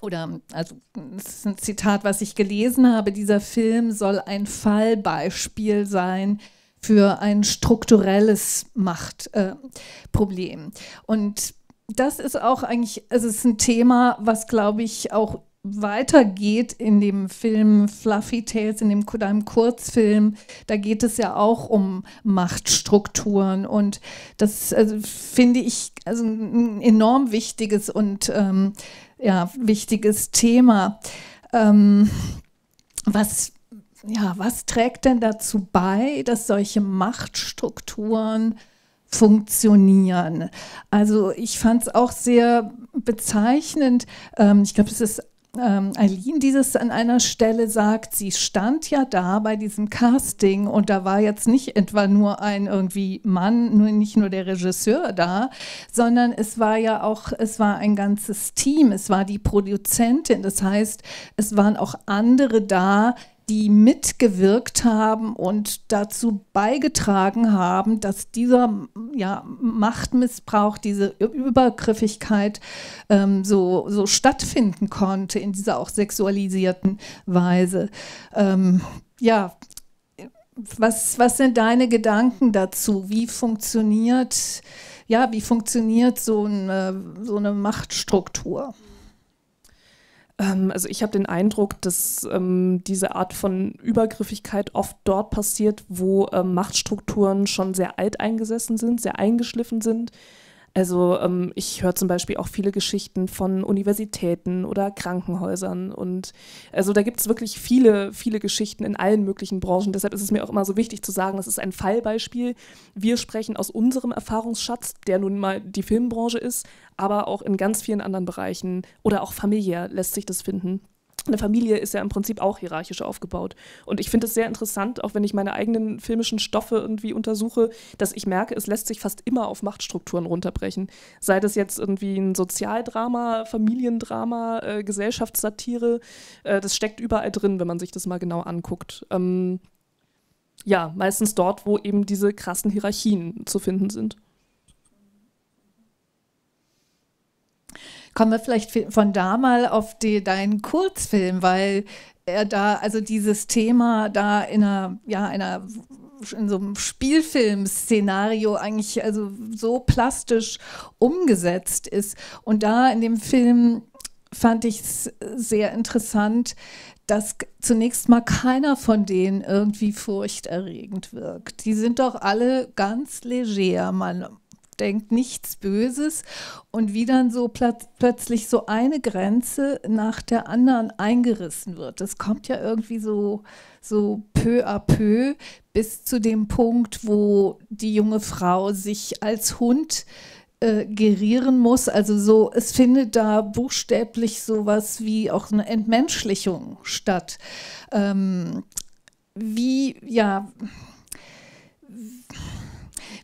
oder also das ist ein Zitat, was ich gelesen habe, dieser Film soll ein Fallbeispiel sein für ein strukturelles Machtproblem. Äh, Und das ist auch eigentlich, also es ist ein Thema, was glaube ich auch weitergeht in dem Film Fluffy Tales, in dem, deinem Kurzfilm, da geht es ja auch um Machtstrukturen und das also, finde ich also ein enorm wichtiges und ähm, ja, wichtiges Thema. Ähm, was, ja, was trägt denn dazu bei, dass solche Machtstrukturen funktionieren. Also ich fand es auch sehr bezeichnend. Ähm, ich glaube, es ist ähm, Eileen dieses an einer Stelle sagt, sie stand ja da bei diesem Casting und da war jetzt nicht etwa nur ein irgendwie Mann, nur nicht nur der Regisseur da, sondern es war ja auch, es war ein ganzes Team, es war die Produzentin, das heißt, es waren auch andere da, die mitgewirkt haben und dazu beigetragen haben, dass dieser ja, Machtmissbrauch, diese Übergriffigkeit ähm, so, so stattfinden konnte in dieser auch sexualisierten Weise. Ähm, ja, was, was sind deine Gedanken dazu? Wie funktioniert, ja, wie funktioniert so eine, äh, so eine Machtstruktur? Ähm, also ich habe den Eindruck, dass ähm, diese Art von Übergriffigkeit oft dort passiert, wo ähm, Machtstrukturen schon sehr alt eingesessen sind, sehr eingeschliffen sind, also ähm, ich höre zum Beispiel auch viele Geschichten von Universitäten oder Krankenhäusern und also da gibt es wirklich viele, viele Geschichten in allen möglichen Branchen. Deshalb ist es mir auch immer so wichtig zu sagen, das ist ein Fallbeispiel. Wir sprechen aus unserem Erfahrungsschatz, der nun mal die Filmbranche ist, aber auch in ganz vielen anderen Bereichen oder auch familiär lässt sich das finden eine Familie ist ja im Prinzip auch hierarchisch aufgebaut. Und ich finde es sehr interessant, auch wenn ich meine eigenen filmischen Stoffe irgendwie untersuche, dass ich merke, es lässt sich fast immer auf Machtstrukturen runterbrechen. Sei das jetzt irgendwie ein Sozialdrama, Familiendrama, äh, Gesellschaftssatire, äh, das steckt überall drin, wenn man sich das mal genau anguckt. Ähm, ja, meistens dort, wo eben diese krassen Hierarchien zu finden sind. Kommen wir vielleicht von da mal auf die, deinen Kurzfilm, weil er da, also dieses Thema da in einer, ja, einer in so einem Spielfilm-Szenario eigentlich also so plastisch umgesetzt ist. Und da in dem Film fand ich es sehr interessant, dass zunächst mal keiner von denen irgendwie furchterregend wirkt. Die sind doch alle ganz leger. Man denkt nichts Böses und wie dann so plötzlich so eine Grenze nach der anderen eingerissen wird. Das kommt ja irgendwie so, so peu à peu bis zu dem Punkt, wo die junge Frau sich als Hund äh, gerieren muss. Also so, es findet da buchstäblich sowas wie auch eine Entmenschlichung statt. Ähm, wie, ja,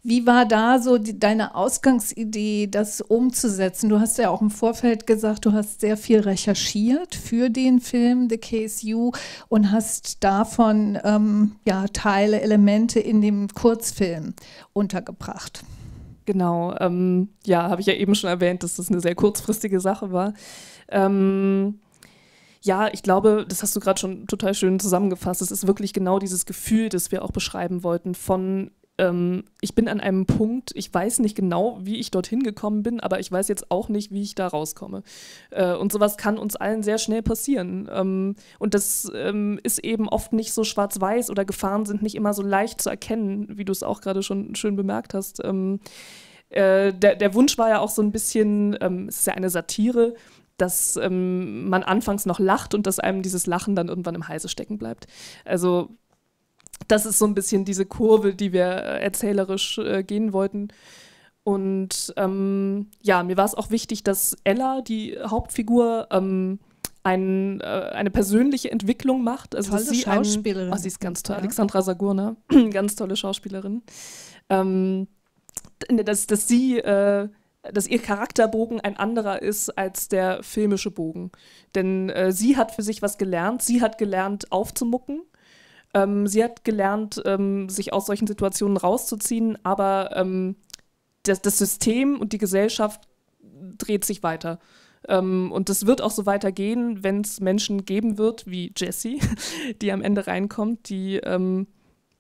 wie war da so die, deine Ausgangsidee, das umzusetzen? Du hast ja auch im Vorfeld gesagt, du hast sehr viel recherchiert für den Film The Case You und hast davon ähm, ja, Teile, Elemente in dem Kurzfilm untergebracht. Genau, ähm, ja, habe ich ja eben schon erwähnt, dass das eine sehr kurzfristige Sache war. Ähm, ja, ich glaube, das hast du gerade schon total schön zusammengefasst. Es ist wirklich genau dieses Gefühl, das wir auch beschreiben wollten, von ähm, ich bin an einem Punkt, ich weiß nicht genau, wie ich dorthin gekommen bin, aber ich weiß jetzt auch nicht, wie ich da rauskomme. Äh, und sowas kann uns allen sehr schnell passieren. Ähm, und das ähm, ist eben oft nicht so schwarz-weiß oder Gefahren sind nicht immer so leicht zu erkennen, wie du es auch gerade schon schön bemerkt hast. Ähm, äh, der, der, Wunsch war ja auch so ein bisschen, ähm, es ist ja eine Satire, dass ähm, man anfangs noch lacht und dass einem dieses Lachen dann irgendwann im Halse stecken bleibt. Also das ist so ein bisschen diese Kurve, die wir äh, erzählerisch äh, gehen wollten. Und ähm, ja, mir war es auch wichtig, dass Ella, die Hauptfigur, ähm, ein, äh, eine persönliche Entwicklung macht. Also tolle sie Schauspielerin. Ein, oh, sie ist ganz toll. Ja. Alexandra Sagurna, *clears throat* ganz tolle Schauspielerin. Ähm, ne, dass, dass sie äh, dass ihr Charakterbogen ein anderer ist als der filmische Bogen. Denn äh, sie hat für sich was gelernt, sie hat gelernt aufzumucken ähm, sie hat gelernt, ähm, sich aus solchen Situationen rauszuziehen, aber ähm, das, das, System und die Gesellschaft dreht sich weiter. Ähm, und das wird auch so weitergehen, wenn es Menschen geben wird, wie Jessie, *laughs* die am Ende reinkommt, die ähm,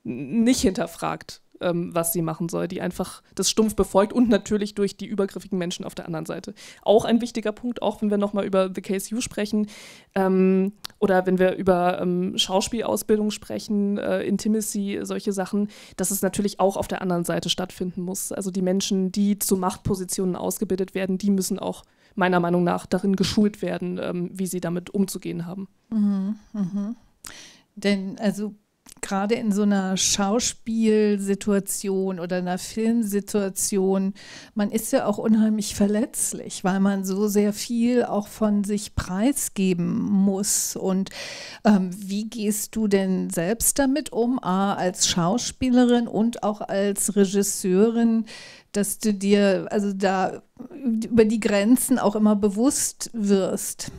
nicht hinterfragt, ähm, was sie machen soll, die einfach das stumpf befolgt und natürlich durch die übergriffigen Menschen auf der anderen Seite. Auch ein wichtiger Punkt, auch wenn wir nochmal über The Case You sprechen ähm, oder wenn wir über ähm, Schauspielausbildung sprechen, äh, Intimacy, solche Sachen, dass es natürlich auch auf der anderen Seite stattfinden muss. Also die Menschen, die zu Machtpositionen ausgebildet werden, die müssen auch meiner Meinung nach darin geschult werden, ähm, wie sie damit umzugehen haben. Mhm, mh. Denn also gerade in so einer Schauspielsituation oder einer Filmsituation, man ist ja auch unheimlich verletzlich, weil man so sehr viel auch von sich preisgeben muss. Und ähm, wie gehst du denn selbst damit um, A, als Schauspielerin und auch als Regisseurin, dass du dir also da über die Grenzen auch immer bewusst wirst?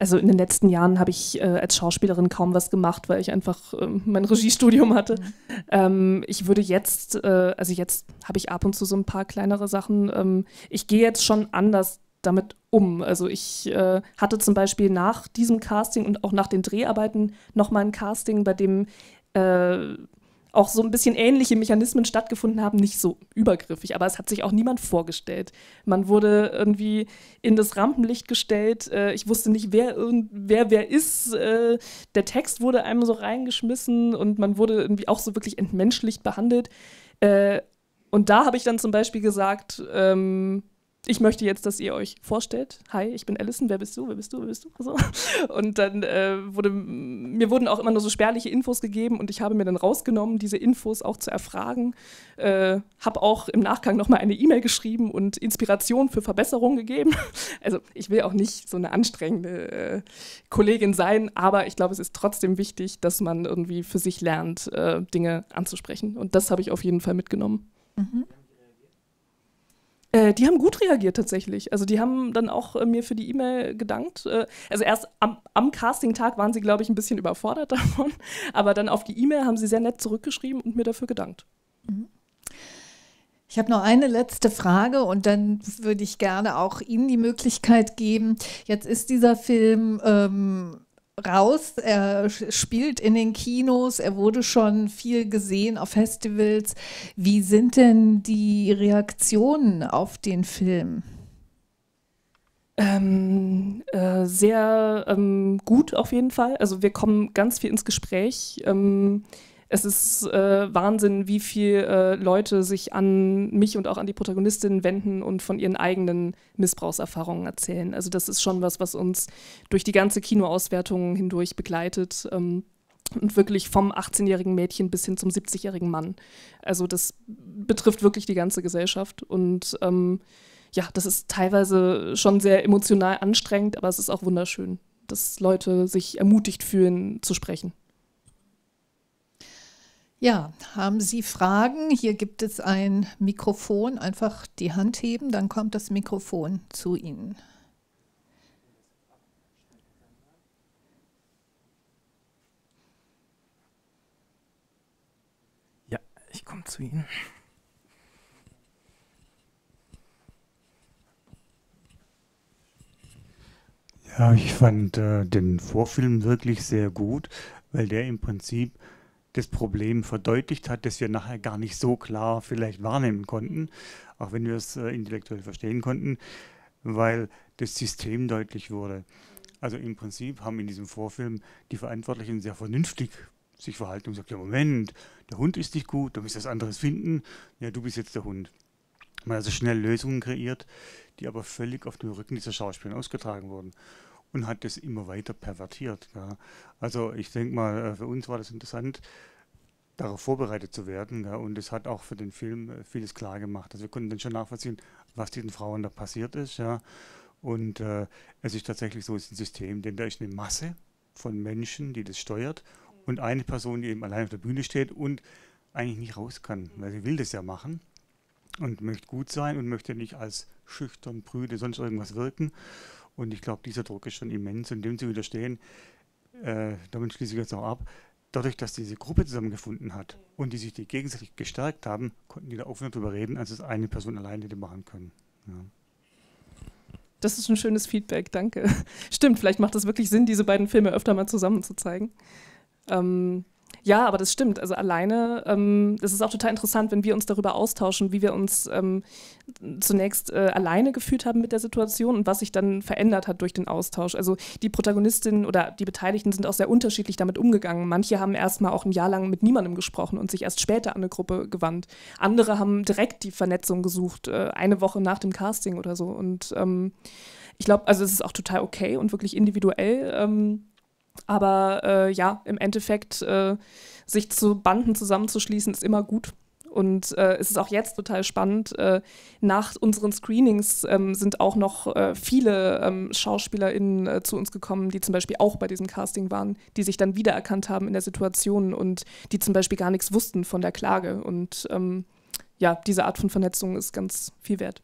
also in den letzten Jahren habe ich äh, als Schauspielerin kaum was gemacht, weil ich einfach äh, mein Regiestudium hatte. Mhm. Ähm, ich würde jetzt, äh, also jetzt habe ich ab und zu so ein paar kleinere Sachen. Ähm, ich gehe jetzt schon anders damit um. Also ich äh, hatte zum Beispiel nach diesem Casting und auch nach den Dreharbeiten nochmal ein Casting, bei dem äh, auch so ein bisschen ähnliche Mechanismen stattgefunden haben, nicht so übergriffig, aber es hat sich auch niemand vorgestellt. Man wurde irgendwie in das Rampenlicht gestellt, äh, ich wusste nicht, wer wer, wer ist, äh, der Text wurde einem so reingeschmissen und man wurde irgendwie auch so wirklich entmenschlicht behandelt. Äh, und da habe ich dann zum Beispiel gesagt, ähm, ich möchte jetzt, dass ihr euch vorstellt. Hi, ich bin Alison. Wer bist du? Wer bist du? Wer bist du? *laughs* So. Und dann äh, wurde mir wurden auch immer nur so spärliche Infos gegeben und ich habe mir dann rausgenommen, diese Infos auch zu erfragen. Äh, habe auch im Nachgang nochmal eine E-Mail geschrieben und Inspiration für Verbesserungen gegeben. *laughs* Also ich will auch nicht so eine anstrengende äh, Kollegin sein, aber ich glaube, es ist trotzdem wichtig, dass man irgendwie für sich lernt, äh, Dinge anzusprechen. Und das habe ich auf jeden Fall mitgenommen. Mhm. Äh, die haben gut reagiert tatsächlich. Also die haben dann auch äh, mir für die E-Mail gedankt. Äh, also erst am, am Casting-Tag waren sie, glaube ich, ein bisschen überfordert *laughs* davon. Aber dann auf die E-Mail haben sie sehr nett zurückgeschrieben und mir dafür gedankt. Mhm. Ich habe noch eine letzte Frage und dann würde ich gerne auch Ihnen die Möglichkeit geben. Jetzt ist dieser Film ähm, raus, er spielt in den Kinos, er wurde schon viel gesehen auf Festivals. Wie sind denn die Reaktionen auf den Film? Ähm, äh, sehr ähm, gut auf jeden Fall. Also wir kommen ganz viel ins Gespräch. Ähm, es ist äh, Wahnsinn, wie viele äh, Leute sich an mich und auch an die Protagonistin wenden und von ihren eigenen Missbrauchserfahrungen erzählen. Also das ist schon was, was uns durch die ganze Kinoauswertung hindurch begleitet. Ähm, und wirklich vom 18-jährigen Mädchen bis hin zum 70-jährigen Mann. Also das betrifft wirklich die ganze Gesellschaft. Und ähm, ja, das ist teilweise schon sehr emotional anstrengend, aber es ist auch wunderschön, dass Leute sich ermutigt fühlen zu sprechen. Ja, haben Sie Fragen? Hier gibt es ein Mikrofon. Einfach die Hand heben, dann kommt das Mikrofon zu Ihnen. Ja, ich komme zu Ihnen. Ja, ich fand äh, den Vorfilm wirklich sehr gut, weil der im Prinzip das Problem verdeutlicht hat, das wir nachher gar nicht so klar vielleicht wahrnehmen konnten, auch wenn wir es äh, intellektuell verstehen konnten, weil das System deutlich wurde. Also im Prinzip haben in diesem Vorfilm die Verantwortlichen sehr vernünftig sich verhalten und gesagt, ja Moment, der Hund ist nicht gut, du musst was anderes finden, ja du bist jetzt der Hund. Man hat also schnell Lösungen kreiert, die aber völlig auf dem Rücken dieser Schauspieler ausgetragen wurden und hat das immer weiter pervertiert. Ja. Also ich denke mal, äh, für uns war das interessant, darauf vorbereitet zu werden. Ja. Und es hat auch für den Film äh, vieles klar gemacht. Also wir konnten dann schon nachvollziehen, was diesen Frauen da passiert ist. Ja. Und äh, es ist tatsächlich so, es ist ein System, denn da ist eine Masse von Menschen, die das steuert und eine Person, die eben allein auf der Bühne steht und eigentlich nicht raus kann, weil sie will das ja machen und möchte gut sein und möchte nicht als schüchtern, prüde, sonst irgendwas wirken. Und ich glaube, dieser Druck ist schon immens und dem zu widerstehen, äh, damit schließe ich jetzt auch ab, dadurch, dass diese Gruppe zusammengefunden hat und die sich die gegenseitig gestärkt haben, konnten die da offener drüber reden, als es eine Person alleine hätte machen können. Ja. Das ist ein schönes Feedback, danke. *laughs* Stimmt, vielleicht macht es wirklich Sinn, diese beiden Filme öfter mal zusammen zu zeigen. Ähm, ja, aber das stimmt. Also alleine, ähm, das ist auch total interessant, wenn wir uns darüber austauschen, wie wir uns ähm, zunächst äh, alleine gefühlt haben mit der Situation und was sich dann verändert hat durch den Austausch. Also die Protagonistinnen oder die Beteiligten sind auch sehr unterschiedlich damit umgegangen. Manche haben erstmal auch ein Jahr lang mit niemandem gesprochen und sich erst später an eine Gruppe gewandt. Andere haben direkt die Vernetzung gesucht, äh, eine Woche nach dem Casting oder so. Und ähm, ich glaube, also es ist auch total okay und wirklich individuell ähm, aber äh, ja, im Endeffekt, äh, sich zu Banden zusammenzuschließen, ist immer gut. Und äh, es ist auch jetzt total spannend. Äh, nach unseren Screenings ähm, sind auch noch äh, viele ähm, SchauspielerInnen äh, zu uns gekommen, die zum Beispiel auch bei diesem Casting waren, die sich dann wiedererkannt haben in der Situation und die zum Beispiel gar nichts wussten von der Klage. Und ähm, ja, diese Art von Vernetzung ist ganz viel wert.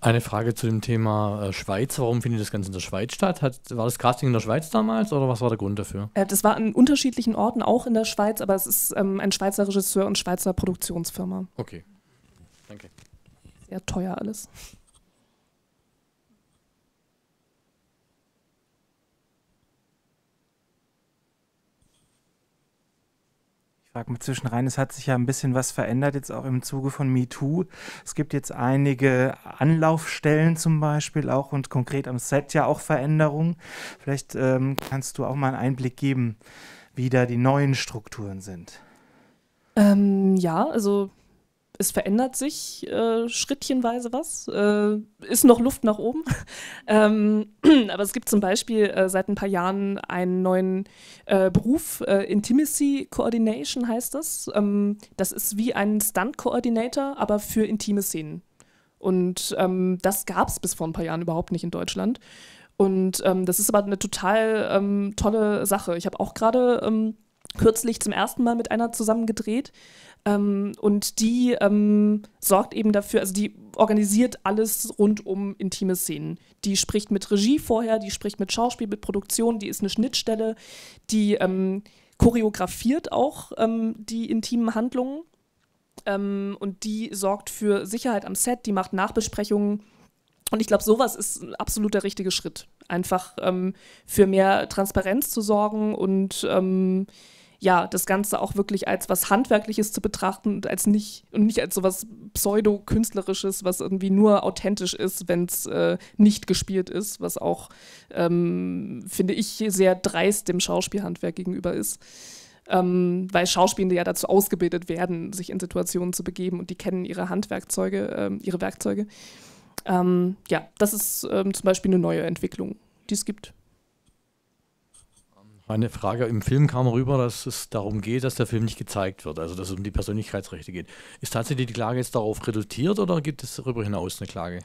Eine Frage zu dem Thema äh, Schweiz. Warum findet das Ganze in der Schweiz statt? Hat, war das Casting in der Schweiz damals oder was war der Grund dafür? Äh, das war an unterschiedlichen Orten, auch in der Schweiz, aber es ist ähm, ein Schweizer Regisseur und Schweizer Produktionsfirma. Okay. Danke. Sehr teuer alles. frage mal zwischenrein, es hat sich ja ein bisschen was verändert, jetzt auch im Zuge von MeToo. Es gibt jetzt einige Anlaufstellen zum Beispiel auch und konkret am Set ja auch Veränderungen. Vielleicht ähm, kannst du auch mal einen Einblick geben, wie da die neuen Strukturen sind. Ähm, ja, also es verändert sich äh, schrittchenweise was, äh, ist noch Luft nach oben. *laughs* ähm, *clears throat* aber es gibt zum Beispiel äh, seit ein paar Jahren einen neuen äh, Beruf, äh, Intimacy Coordination heißt das. Ähm, das ist wie ein Stunt-Coordinator, aber für intime Szenen. Und ähm, das gab es bis vor ein paar Jahren überhaupt nicht in Deutschland. Und ähm, das ist aber eine total ähm, tolle Sache. Ich habe auch gerade ähm, kürzlich zum ersten Mal mit einer zusammen gedreht. Ähm, und die ähm, sorgt eben dafür, also die organisiert alles rund um intime Szenen. Die spricht mit Regie vorher, die spricht mit Schauspiel, mit Produktion, die ist eine Schnittstelle, die ähm, choreografiert auch ähm, die intimen Handlungen ähm, und die sorgt für Sicherheit am Set, die macht Nachbesprechungen. Und ich glaube, sowas ist absolut der richtige Schritt. Einfach ähm, für mehr Transparenz zu sorgen und ja, das Ganze auch wirklich als was Handwerkliches zu betrachten und als nicht und nicht als sowas pseudo-künstlerisches, was irgendwie nur authentisch ist, wenn es äh, nicht gespielt ist, was auch, ähm, finde ich, sehr dreist dem Schauspielhandwerk gegenüber ist. Ähm, weil Schauspielende ja dazu ausgebildet werden, sich in Situationen zu begeben und die kennen ihre Handwerkzeuge, ähm, ihre Werkzeuge. Ähm, ja, das ist ähm, zum Beispiel eine neue Entwicklung, die es gibt. Meine Frage, im Film kam rüber, dass es darum geht, dass der Film nicht gezeigt wird, also dass es um die Persönlichkeitsrechte geht. Ist tatsächlich die Klage jetzt darauf reduziert oder gibt es darüber hinaus eine Klage?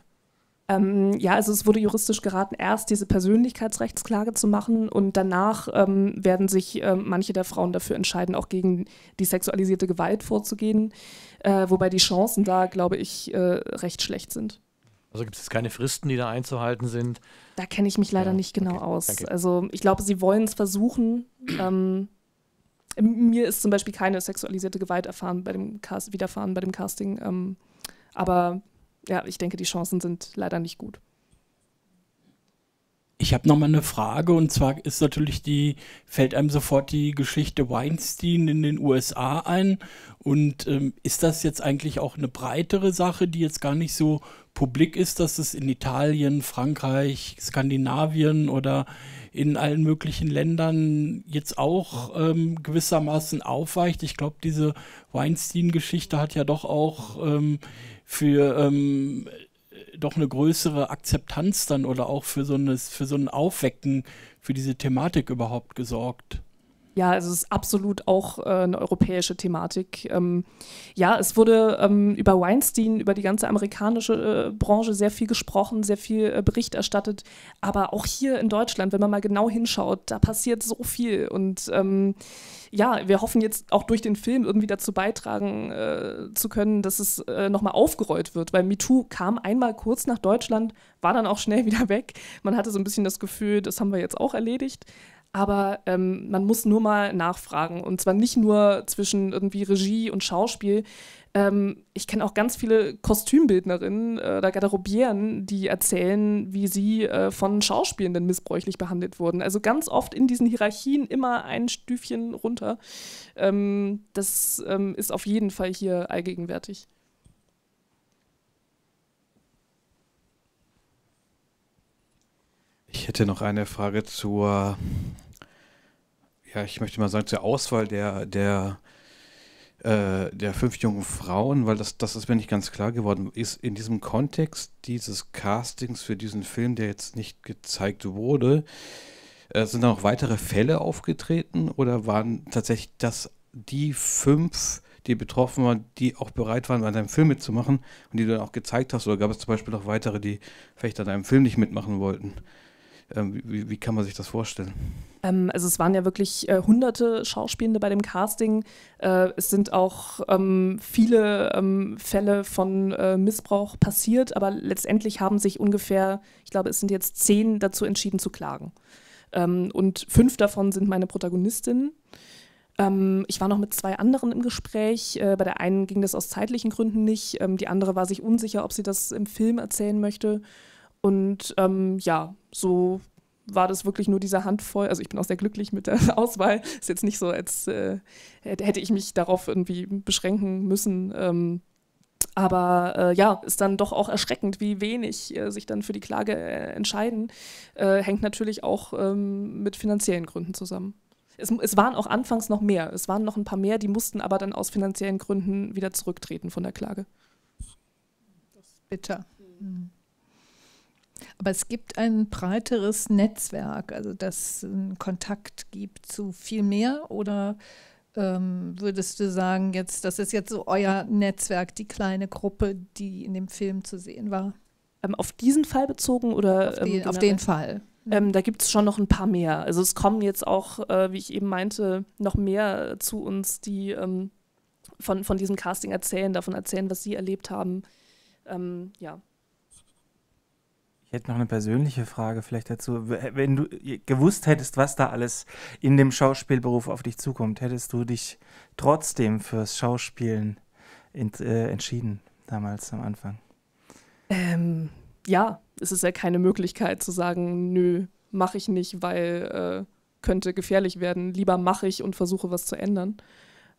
Ähm, ja, also es wurde juristisch geraten, erst diese Persönlichkeitsrechtsklage zu machen und danach ähm, werden sich ähm, manche der Frauen dafür entscheiden, auch gegen die sexualisierte Gewalt vorzugehen, äh, wobei die Chancen da, glaube ich, äh, recht schlecht sind. Also gibt es keine Fristen, die da einzuhalten sind? Da kenne ich mich leider ja, nicht genau okay, aus. Danke. Also ich glaube, sie wollen es versuchen. Ähm, mir ist zum Beispiel keine sexualisierte Gewalt erfahren bei dem Cast widerfahren bei dem Casting. Ähm, aber ja, ich denke, die Chancen sind leider nicht gut. Ich habe nochmal eine Frage und zwar ist natürlich die, fällt einem sofort die Geschichte Weinstein in den USA ein und ähm, ist das jetzt eigentlich auch eine breitere Sache, die jetzt gar nicht so publik ist, dass es in Italien, Frankreich, Skandinavien oder in allen möglichen Ländern jetzt auch ähm, gewissermaßen aufweicht. Ich glaube, diese Weinstein-Geschichte hat ja doch auch ähm, für ähm, doch eine größere Akzeptanz dann oder auch für so, eine, für so ein Aufwecken für diese Thematik überhaupt gesorgt. Ja, also es ist absolut auch äh, eine europäische Thematik. Ähm, ja, es wurde ähm, über Weinstein, über die ganze amerikanische äh, Branche sehr viel gesprochen, sehr viel äh, Bericht erstattet. Aber auch hier in Deutschland, wenn man mal genau hinschaut, da passiert so viel. Und ähm, ja, wir hoffen jetzt auch durch den Film irgendwie dazu beitragen äh, zu können, dass es äh, nochmal aufgerollt wird. Weil MeToo kam einmal kurz nach Deutschland, war dann auch schnell *laughs* wieder weg. Man hatte so ein bisschen das Gefühl, das haben wir jetzt auch erledigt aber ähm, man muss nur mal nachfragen. Und zwar nicht nur zwischen irgendwie Regie und Schauspiel. Ähm, ich kenne auch ganz viele Kostümbildnerinnen äh, oder Garderobieren, die erzählen, wie sie äh, von Schauspielenden missbräuchlich behandelt wurden. Also ganz oft in diesen Hierarchien immer ein Stüfchen runter. Ähm, das ähm, ist auf jeden Fall hier allgegenwärtig. Ich hätte noch eine Frage zur ja, ich möchte mal sagen, zur Auswahl der, der, äh, der fünf jungen Frauen, weil das, das ist mir nicht ganz klar geworden, ist in diesem Kontext dieses Castings für diesen Film, der jetzt nicht gezeigt wurde, äh, sind da noch weitere Fälle aufgetreten oder waren tatsächlich das die fünf, die betroffen waren, die auch bereit waren, an deinem Film mitzumachen und die du dann auch gezeigt hast? Oder gab es zum Beispiel noch weitere, die vielleicht an deinem Film nicht mitmachen wollten? Ähm, wie, wie, kann man sich das vorstellen? Ähm, also es waren ja wirklich äh, hunderte Schauspielende bei dem Casting. Äh, es sind auch ähm, viele ähm, Fälle von äh, Missbrauch passiert, aber letztendlich haben sich ungefähr, ich glaube, es sind jetzt zehn dazu entschieden zu klagen. Ähm, und fünf davon sind meine Protagonistinnen ähm, ich war noch mit zwei anderen im Gespräch. Äh, bei der einen ging das aus zeitlichen Gründen nicht. die andere war sich unsicher, ob sie das im Film erzählen möchte. Und ähm, ja, so war das wirklich nur diese Handvoll. Also ich bin auch sehr glücklich mit der *laughs* Auswahl. Ist jetzt nicht so, als äh, hätte ich mich darauf irgendwie beschränken müssen. Ähm, aber äh, ja, ist dann doch auch erschreckend, wie wenig äh, sich dann für die Klage äh, entscheiden. Äh, hängt natürlich auch ähm, mit finanziellen Gründen zusammen. Es, es, waren auch anfangs noch mehr. Es waren noch ein paar mehr, die mussten aber dann aus finanziellen Gründen wieder zurücktreten von der Klage. Das ist bitter. Mhm. Aber es gibt ein breiteres Netzwerk, also das einen ähm, Kontakt gibt zu viel mehr oder ähm, würdest du sagen, jetzt, das ist jetzt so euer Netzwerk, die kleine Gruppe, die in dem Film zu sehen war? Ähm, auf diesen Fall bezogen oder? Auf, ähm, die, ähm, auf den Fall. Ähm, da gibt es schon noch ein paar mehr. Also es kommen jetzt auch, äh, wie ich eben meinte, noch mehr zu uns, die ähm, von, von diesem Casting erzählen, davon erzählen, was sie erlebt haben. Ähm, ja. Ich hätte noch eine persönliche Frage vielleicht dazu. Äh, wenn du äh, gewusst hättest, was da alles in dem Schauspielberuf auf dich zukommt, hättest du dich trotzdem fürs Schauspielen äh, entschieden, damals am Anfang? Ähm, ja, es ist ja keine Möglichkeit zu sagen, nö, mache ich nicht, weil äh, könnte gefährlich werden. Lieber mache ich und versuche was zu ändern.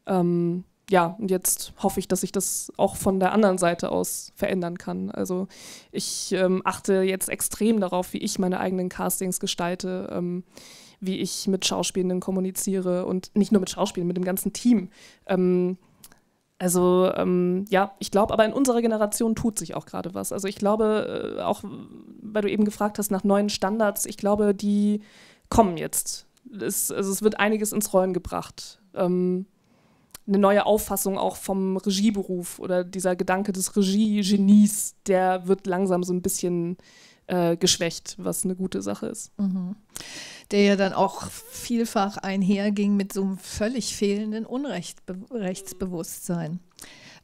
Ähm, ja, und jetzt hoffe ich, dass ich das auch von der anderen Seite aus verändern kann. Also ich ähm, achte jetzt extrem darauf, wie ich meine eigenen Castings gestalte, ähm, wie ich mit Schauspielenden kommuniziere und nicht nur mit Schauspielern, mit dem ganzen Team. Ähm, also ähm, ja, ich glaube, aber in unserer Generation tut sich auch gerade was. Also ich glaube, äh, auch weil du eben gefragt hast nach neuen Standards, ich glaube, die kommen jetzt. Es, also es wird einiges ins Rollen gebracht. Ähm, eine neue Auffassung auch vom Regieberuf oder dieser Gedanke des Regiegenies, der wird langsam so ein bisschen äh, geschwächt, was eine gute Sache ist. Mhm. Der ja dann auch vielfach einherging mit so einem völlig fehlenden Unrechtsbewusstsein. Unrechtsbe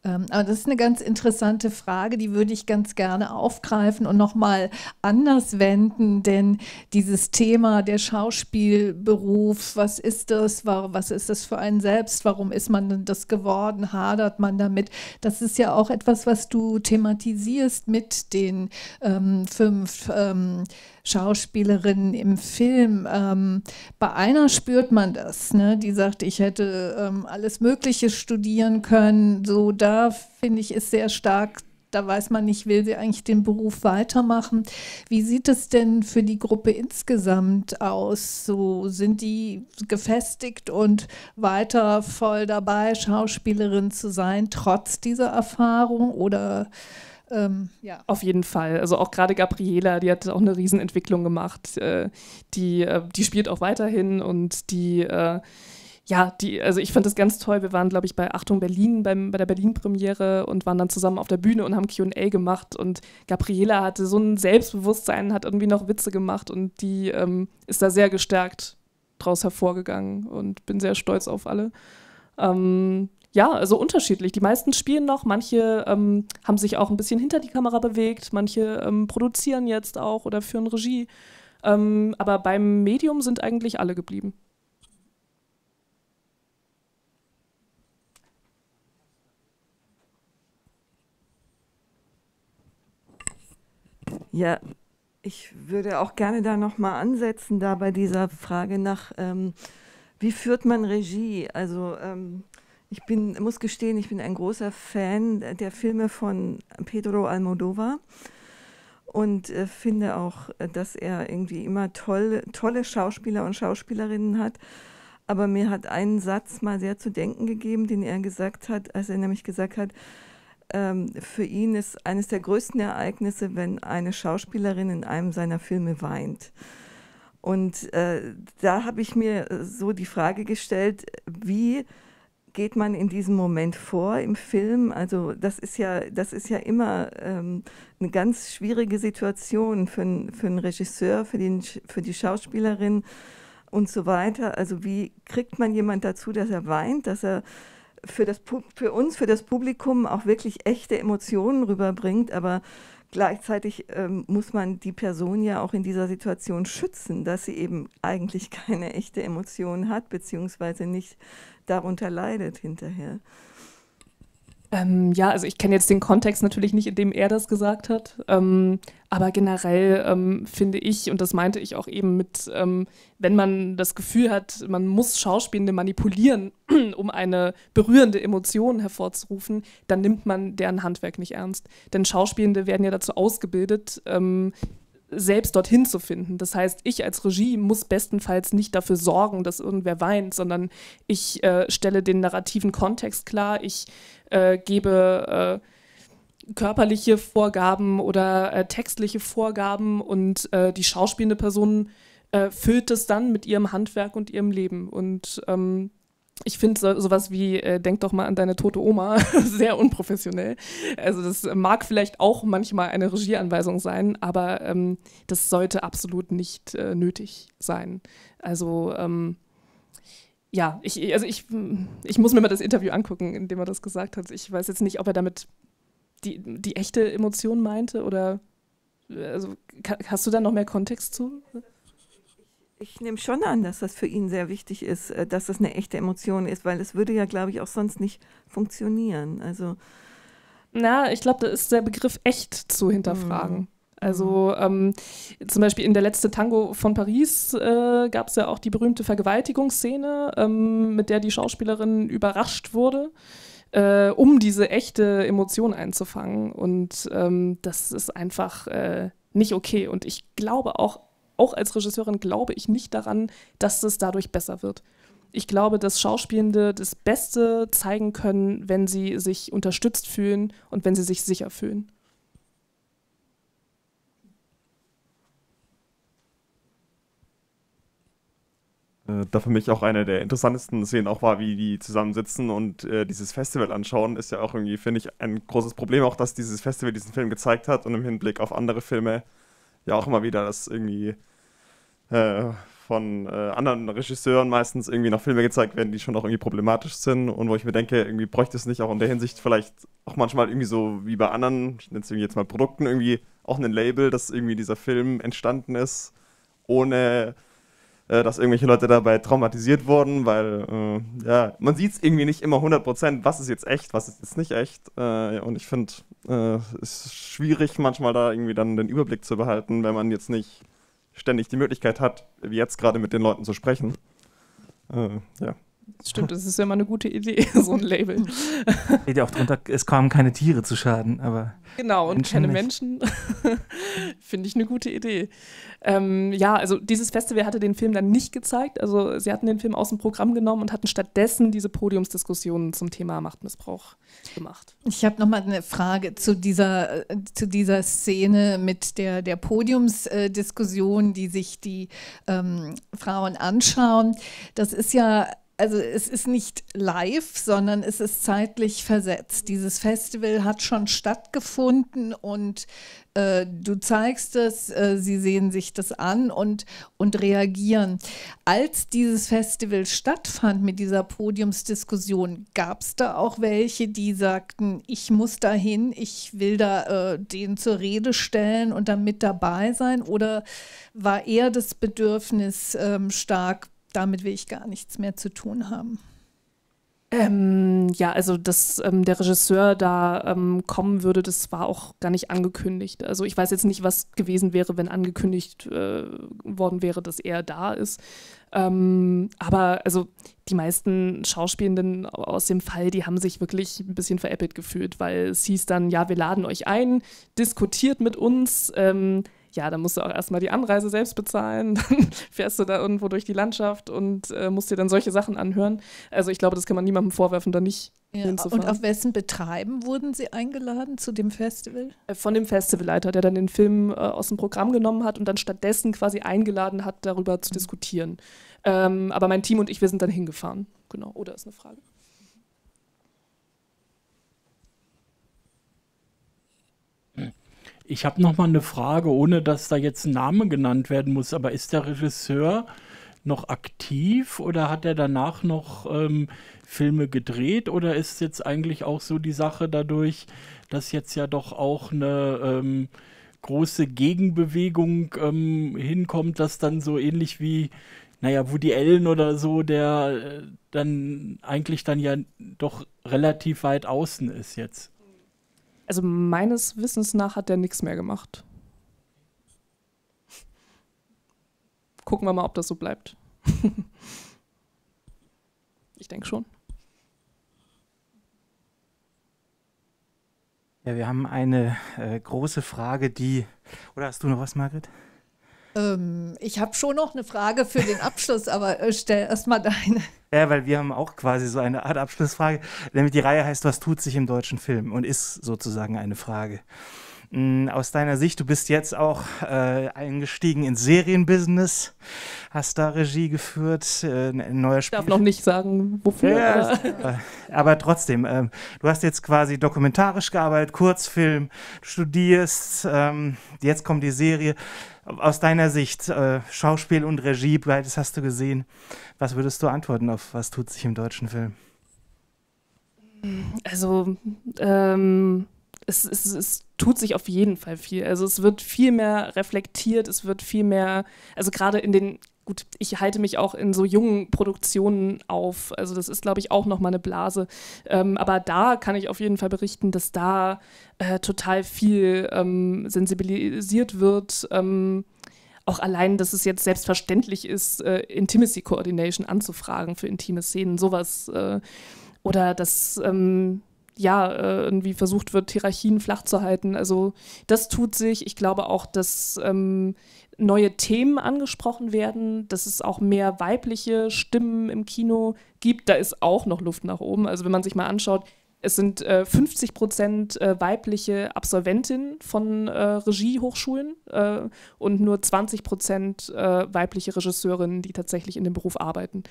ähm, aber das ist eine ganz interessante Frage, die würde ich ganz gerne aufgreifen und nochmal anders wenden, denn dieses Thema der Schauspielberuf, was ist das, was ist das für einen selbst, warum ist man denn das geworden, hadert man damit, das ist ja auch etwas, was du thematisierst mit den ähm, fünf. Ähm, Schauspielerinnen im Film. Ähm, bei einer spürt man das, ne? die sagt, ich hätte ähm, alles Mögliche studieren können. So, da finde ich, es sehr stark da weiß man nicht, will sie eigentlich den Beruf weitermachen. Wie sieht es denn für die Gruppe insgesamt aus? So sind die gefestigt und weiter voll dabei, Schauspielerin zu sein, trotz dieser Erfahrung? Oder ähm, ja. Auf jeden Fall. Also auch gerade Gabriela, die hat auch eine Riesenentwicklung gemacht. Äh, die, äh, die spielt auch weiterhin und die äh, ja, die, also ich fand das ganz toll. Wir waren, glaube ich, bei Achtung Berlin beim, bei der Berlin-Premiere und waren dann zusammen auf der Bühne und haben QA gemacht. Und Gabriela hatte so ein Selbstbewusstsein, hat irgendwie noch Witze gemacht und die ähm, ist da sehr gestärkt draus hervorgegangen und bin sehr stolz auf alle. Ähm, ja, also unterschiedlich. Die meisten spielen noch, manche ähm, haben sich auch ein bisschen hinter die Kamera bewegt, manche ähm, produzieren jetzt auch oder führen Regie. Ähm, aber beim Medium sind eigentlich alle geblieben. Ja, ich würde auch gerne da nochmal ansetzen, da bei dieser Frage nach, ähm, wie führt man Regie? Also ähm, ich bin, muss gestehen, ich bin ein großer Fan der Filme von Pedro Almodovar und äh, finde auch, dass er irgendwie immer toll, tolle Schauspieler und Schauspielerinnen hat. Aber mir hat ein Satz mal sehr zu denken gegeben, den er gesagt hat, als er nämlich gesagt hat, ähm, für ihn ist eines der größten Ereignisse, wenn eine Schauspielerin in einem seiner Filme weint. Und äh, da habe ich mir so die Frage gestellt, wie geht man in diesem Moment vor im Film? Also das ist ja, das ist ja immer ähm, eine ganz schwierige Situation für, für einen Regisseur, für, den, für die Schauspielerin und so weiter. Also wie kriegt man jemand dazu, dass er weint, dass er für, das, für uns, für das Publikum auch wirklich echte Emotionen rüberbringt, aber Gleichzeitig ähm, muss man die Person ja auch in dieser Situation schützen, dass sie eben eigentlich *laughs* keine echte Emotion hat, beziehungsweise nicht darunter leidet hinterher. Ähm, ja, also ich kenne jetzt den Kontext natürlich nicht, in dem er das gesagt hat, ähm, aber generell ähm, finde ich, und das meinte ich auch eben mit, ähm, wenn man das Gefühl hat, man muss Schauspielende manipulieren, *clears throat* um eine berührende Emotion hervorzurufen, dann nimmt man deren Handwerk nicht ernst. Denn Schauspielende werden ja dazu ausgebildet, ähm, selbst dorthin zu finden. Das heißt, ich als Regie muss bestenfalls nicht dafür sorgen, dass irgendwer weint, sondern ich äh, stelle den narrativen Kontext klar, ich äh, gebe äh, körperliche Vorgaben oder äh, textliche Vorgaben und äh, die schauspielende Person äh, füllt es dann mit ihrem Handwerk und ihrem Leben. Und ähm, ich finde so, sowas wie, äh, denk doch mal an deine tote Oma, *laughs* sehr unprofessionell. Also das mag vielleicht auch manchmal eine Regieanweisung sein, aber ähm, das sollte absolut nicht äh, nötig sein. Also ähm, ja, ich, also ich, ich muss mir mal das Interview angucken, in dem er das gesagt hat. Ich weiß jetzt nicht, ob er damit die, die echte Emotion meinte oder äh, also, hast du da noch mehr Kontext zu? Ich nehme schon an, dass das für ihn sehr wichtig ist, äh, dass das eine echte Emotion ist, weil es würde ja, glaube ich, auch sonst nicht funktionieren. Also na, ich glaube, da ist der Begriff echt zu hinterfragen. Mhm. Also hm. ähm, zum Beispiel in der letzte Tango von Paris äh, gab es ja auch die berühmte Vergewaltigungsszene, ähm, mit der die Schauspielerin überrascht wurde, äh, um diese echte Emotion einzufangen. Und ähm, das ist einfach äh, nicht okay. Und ich glaube auch auch als Regisseurin glaube ich nicht daran, dass es dadurch besser wird. Ich glaube, dass Schauspielende das Beste zeigen können, wenn sie sich unterstützt fühlen und wenn sie sich sicher fühlen. Äh, da für mich auch eine der interessantesten Szenen auch war, wie die zusammensitzen und äh, dieses Festival anschauen, ist ja auch irgendwie, finde ich, ein großes Problem, auch dass dieses Festival diesen Film gezeigt hat und im Hinblick auf andere Filme ja auch immer wieder, dass irgendwie äh, von äh, anderen Regisseuren meistens irgendwie noch Filme gezeigt werden, die schon auch irgendwie problematisch sind und wo ich mir denke, irgendwie bräuchte es nicht auch in der Hinsicht vielleicht auch manchmal irgendwie so wie bei anderen, ich nenne es jetzt mal Produkten, irgendwie auch ein Label, dass irgendwie dieser Film entstanden ist, ohne äh, dass irgendwelche Leute dabei traumatisiert wurden, weil äh, ja, man sieht es irgendwie nicht immer 100%, was ist jetzt echt, was ist jetzt nicht echt. Äh, und ich finde, äh, es ist schwierig manchmal da irgendwie dann den Überblick zu behalten, wenn man jetzt nicht ständig die Möglichkeit hat, wie jetzt gerade mit den Leuten zu sprechen. Äh, ja. Stimmt, das ist ja immer eine gute Idee, *laughs* so ein Label. Steht *laughs* ja auch drunter, es kamen keine Tiere zu Schaden, aber. Genau, und Menschen keine Menschen. *laughs* Finde ich eine gute Idee. Ähm, ja, also dieses Festival hatte den Film dann nicht gezeigt. Also sie hatten den Film aus dem Programm genommen und hatten stattdessen diese Podiumsdiskussionen zum Thema Machtmissbrauch gemacht. Ich habe nochmal eine Frage zu dieser, äh, zu dieser Szene mit der, der Podiumsdiskussion, die sich die ähm, Frauen anschauen. Das ist ja also es ist nicht live, sondern es ist zeitlich versetzt. Dieses Festival hat schon stattgefunden und äh, du zeigst es, äh, sie sehen sich das an und, und reagieren. Als dieses Festival stattfand mit dieser Podiumsdiskussion, gab es da auch welche, die sagten, ich muss dahin, ich will da äh, den zur Rede stellen und dann mit dabei sein? Oder war eher das Bedürfnis ähm, stark, damit will ich gar nichts mehr zu tun haben. Ähm, ja, also dass ähm, der Regisseur da ähm, kommen würde, das war auch gar nicht angekündigt. Also ich weiß jetzt nicht, was gewesen wäre, wenn angekündigt äh, worden wäre, dass er da ist. Ähm, aber also die meisten Schauspielenden aus dem Fall, die haben sich wirklich ein bisschen veräppelt gefühlt, weil es hieß dann, ja, wir laden euch ein, diskutiert mit uns. Ähm, ja, dann musst du auch erstmal die Anreise selbst bezahlen, *laughs* dann fährst du da irgendwo durch die Landschaft und äh, musst dir dann solche Sachen anhören. Also ich glaube, das kann man niemandem vorwerfen, da nicht ja, hinzufahren. Und auf wessen Betreiben wurden Sie eingeladen zu dem Festival? Äh, von dem Festivalleiter, der dann den Film äh, aus dem Programm genommen hat und dann stattdessen quasi eingeladen hat, darüber zu mhm. diskutieren. Ähm, aber mein Team und ich, wir sind dann hingefahren. Genau, oder ist eine Frage. Ich habe noch mal eine Frage, ohne dass da jetzt ein Name genannt werden muss, aber ist der Regisseur noch aktiv oder hat er danach noch ähm, Filme gedreht oder ist jetzt eigentlich auch so die Sache dadurch, dass jetzt ja doch auch eine ähm, große Gegenbewegung ähm, hinkommt, dass dann so ähnlich wie, naja, Woody Allen oder so, der äh, dann eigentlich dann ja doch relativ weit außen ist jetzt. Also meines Wissens nach hat der nichts mehr gemacht. Gucken wir mal, ob das so bleibt. *laughs* ich denke schon. Ja, wir haben eine äh, große Frage, die. Oder hast du noch was, Margret? Ähm, ich habe schon noch eine Frage für den Abschluss, *laughs* aber äh, stell erst mal deine. Ja, weil wir haben auch quasi so eine Art Abschlussfrage. Nämlich die Reihe heißt, was tut sich im deutschen Film und ist sozusagen eine Frage. Hm, aus deiner Sicht, du bist jetzt auch äh, eingestiegen ins Serienbusiness, hast da Regie geführt, äh, ne, ein neuer Spiel. Ich darf noch nicht sagen, wofür. Ja, aber. Äh, aber trotzdem, ähm, du hast jetzt quasi dokumentarisch gearbeitet, Kurzfilm, studierst, ähm, jetzt kommt die Serie. Aus deiner Sicht, äh, Schauspiel und Regie, beides hast du gesehen. Was würdest du antworten auf was tut sich im deutschen Film? Also, ähm, es, es, es, tut sich auf jeden Fall viel. Also es wird viel mehr reflektiert, es wird viel mehr, also gerade in den, gut, ich halte mich auch in so jungen Produktionen auf. Also das ist, glaube ich, auch nochmal eine Blase. Ähm, aber da kann ich auf jeden Fall berichten, dass da äh, total viel ähm, sensibilisiert wird. Ähm, auch allein, dass es jetzt selbstverständlich ist, äh, Intimacy Coordination anzufragen für intime Szenen, sowas. Äh, oder dass ähm, ja, äh, irgendwie versucht wird, Hierarchien flach zu halten. Also das tut sich. Ich glaube auch, dass ähm, neue Themen angesprochen werden, dass es auch mehr weibliche Stimmen im Kino gibt. Da ist auch noch Luft nach oben. Also wenn man sich mal anschaut, es sind äh, 50 Prozent äh, weibliche Absolventinnen von äh, Regiehochschulen äh, und nur 20 Prozent äh, weibliche Regisseurinnen, die tatsächlich in dem Beruf arbeiten.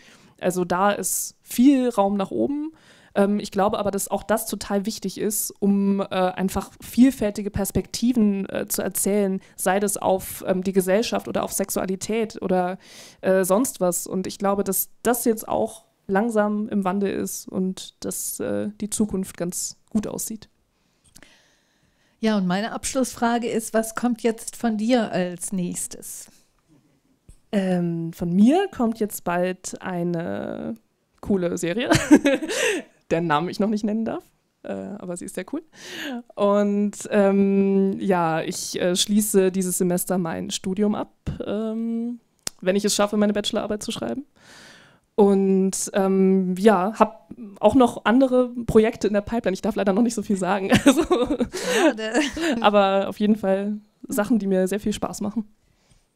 Also da ist viel Raum nach oben. Ähm, ich glaube aber, dass auch das total wichtig ist, um äh, einfach vielfältige Perspektiven äh, zu erzählen, sei das auf ähm, die Gesellschaft oder auf Sexualität oder äh, sonst was. Und ich glaube, dass das jetzt auch langsam im Wandel ist und dass äh, die Zukunft ganz gut aussieht. Ja, und meine Abschlussfrage ist, was kommt jetzt von dir als nächstes? Ähm, von mir kommt jetzt bald eine coole Serie. *laughs* deren Namen ich noch nicht nennen darf. Äh, aber sie ist sehr cool. Und ähm, ja, ich äh, schließe dieses Semester mein Studium ab, ähm, wenn ich es schaffe, meine Bachelorarbeit zu schreiben. Und ähm, ja, habe auch noch andere Projekte in der Pipeline. Ich darf leider noch nicht so viel sagen. *laughs* Also, *laughs* aber auf jeden Fall Sachen, die mir sehr viel Spaß machen.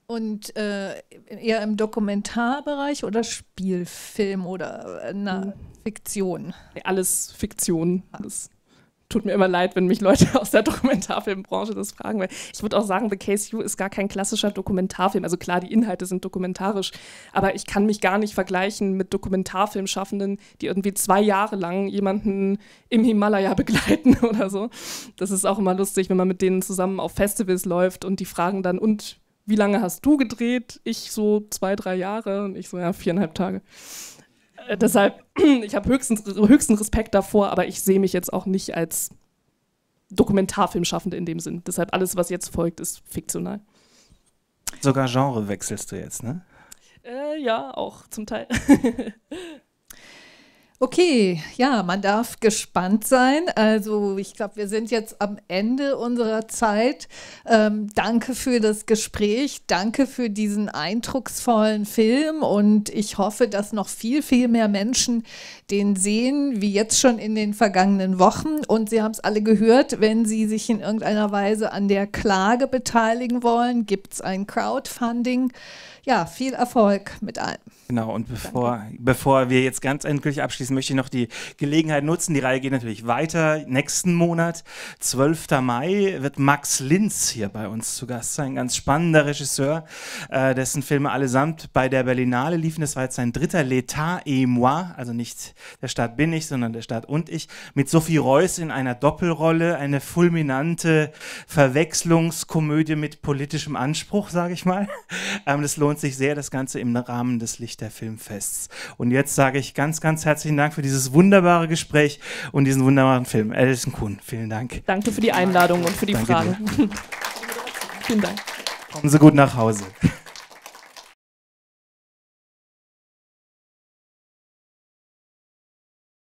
Und äh, eher im Dokumentarbereich oder Spielfilm oder äh, na, hm. Fiktion. Alles Fiktion. Das tut mir immer leid, wenn mich Leute *laughs* aus der Dokumentarfilmbranche das fragen, weil ich würde auch sagen, The Case You ist gar kein klassischer Dokumentarfilm. Also klar, die Inhalte sind dokumentarisch, aber ich kann mich gar nicht vergleichen mit Dokumentarfilmschaffenden, die irgendwie zwei Jahre lang jemanden im Himalaya *laughs* begleiten oder so. Das ist auch immer lustig, wenn man mit denen zusammen auf Festivals läuft und die fragen dann, und wie lange hast du gedreht? Ich so zwei, drei Jahre und ich so, ja, viereinhalb Tage. Äh, deshalb, *clears throat* ich habe höchsten, höchsten Respekt davor, aber ich sehe mich jetzt auch nicht als Dokumentarfilmschaffende in dem Sinn. Deshalb alles, was jetzt folgt, ist fiktional. Sogar Genre wechselst du jetzt, ne? Äh, ja, auch zum Teil. *laughs* Okay, ja, man darf gespannt sein. Also ich glaube, wir sind jetzt am Ende unserer Zeit. Ähm, danke für das Gespräch, danke für diesen eindrucksvollen Film und ich hoffe, dass noch viel, viel mehr Menschen den sehen, wie jetzt schon in den vergangenen Wochen. Und Sie haben es alle gehört, wenn Sie sich in irgendeiner Weise an der Klage beteiligen wollen, gibt es ein Crowdfunding ja, viel Erfolg mit allem. Genau, und bevor, bevor wir jetzt ganz endgültig abschließen, möchte ich noch die Gelegenheit nutzen. Die Reihe geht natürlich weiter. Nächsten Monat, 12. Mai, wird Max Linz hier bei uns zu Gast sein. Ein ganz spannender Regisseur, äh, dessen Filme allesamt bei der Berlinale liefen. Das war jetzt sein dritter L'État et moi, also nicht der Staat bin ich, sondern der Staat und ich. Mit Sophie Reuss in einer Doppelrolle, eine fulminante Verwechslungskomödie mit politischem Anspruch, sage ich mal. *laughs* Ähm, das lohnt lohnt sich sehr das Ganze im Rahmen des Lichter Filmfests. Und jetzt sage ich ganz, ganz herzlichen Dank für dieses wunderbare Gespräch und diesen wunderbaren Film. Alison Kuhn, vielen Dank. Danke für die Einladung und für die Danke Fragen. *laughs* vielen Dank. Kommen Sie gut nach Hause.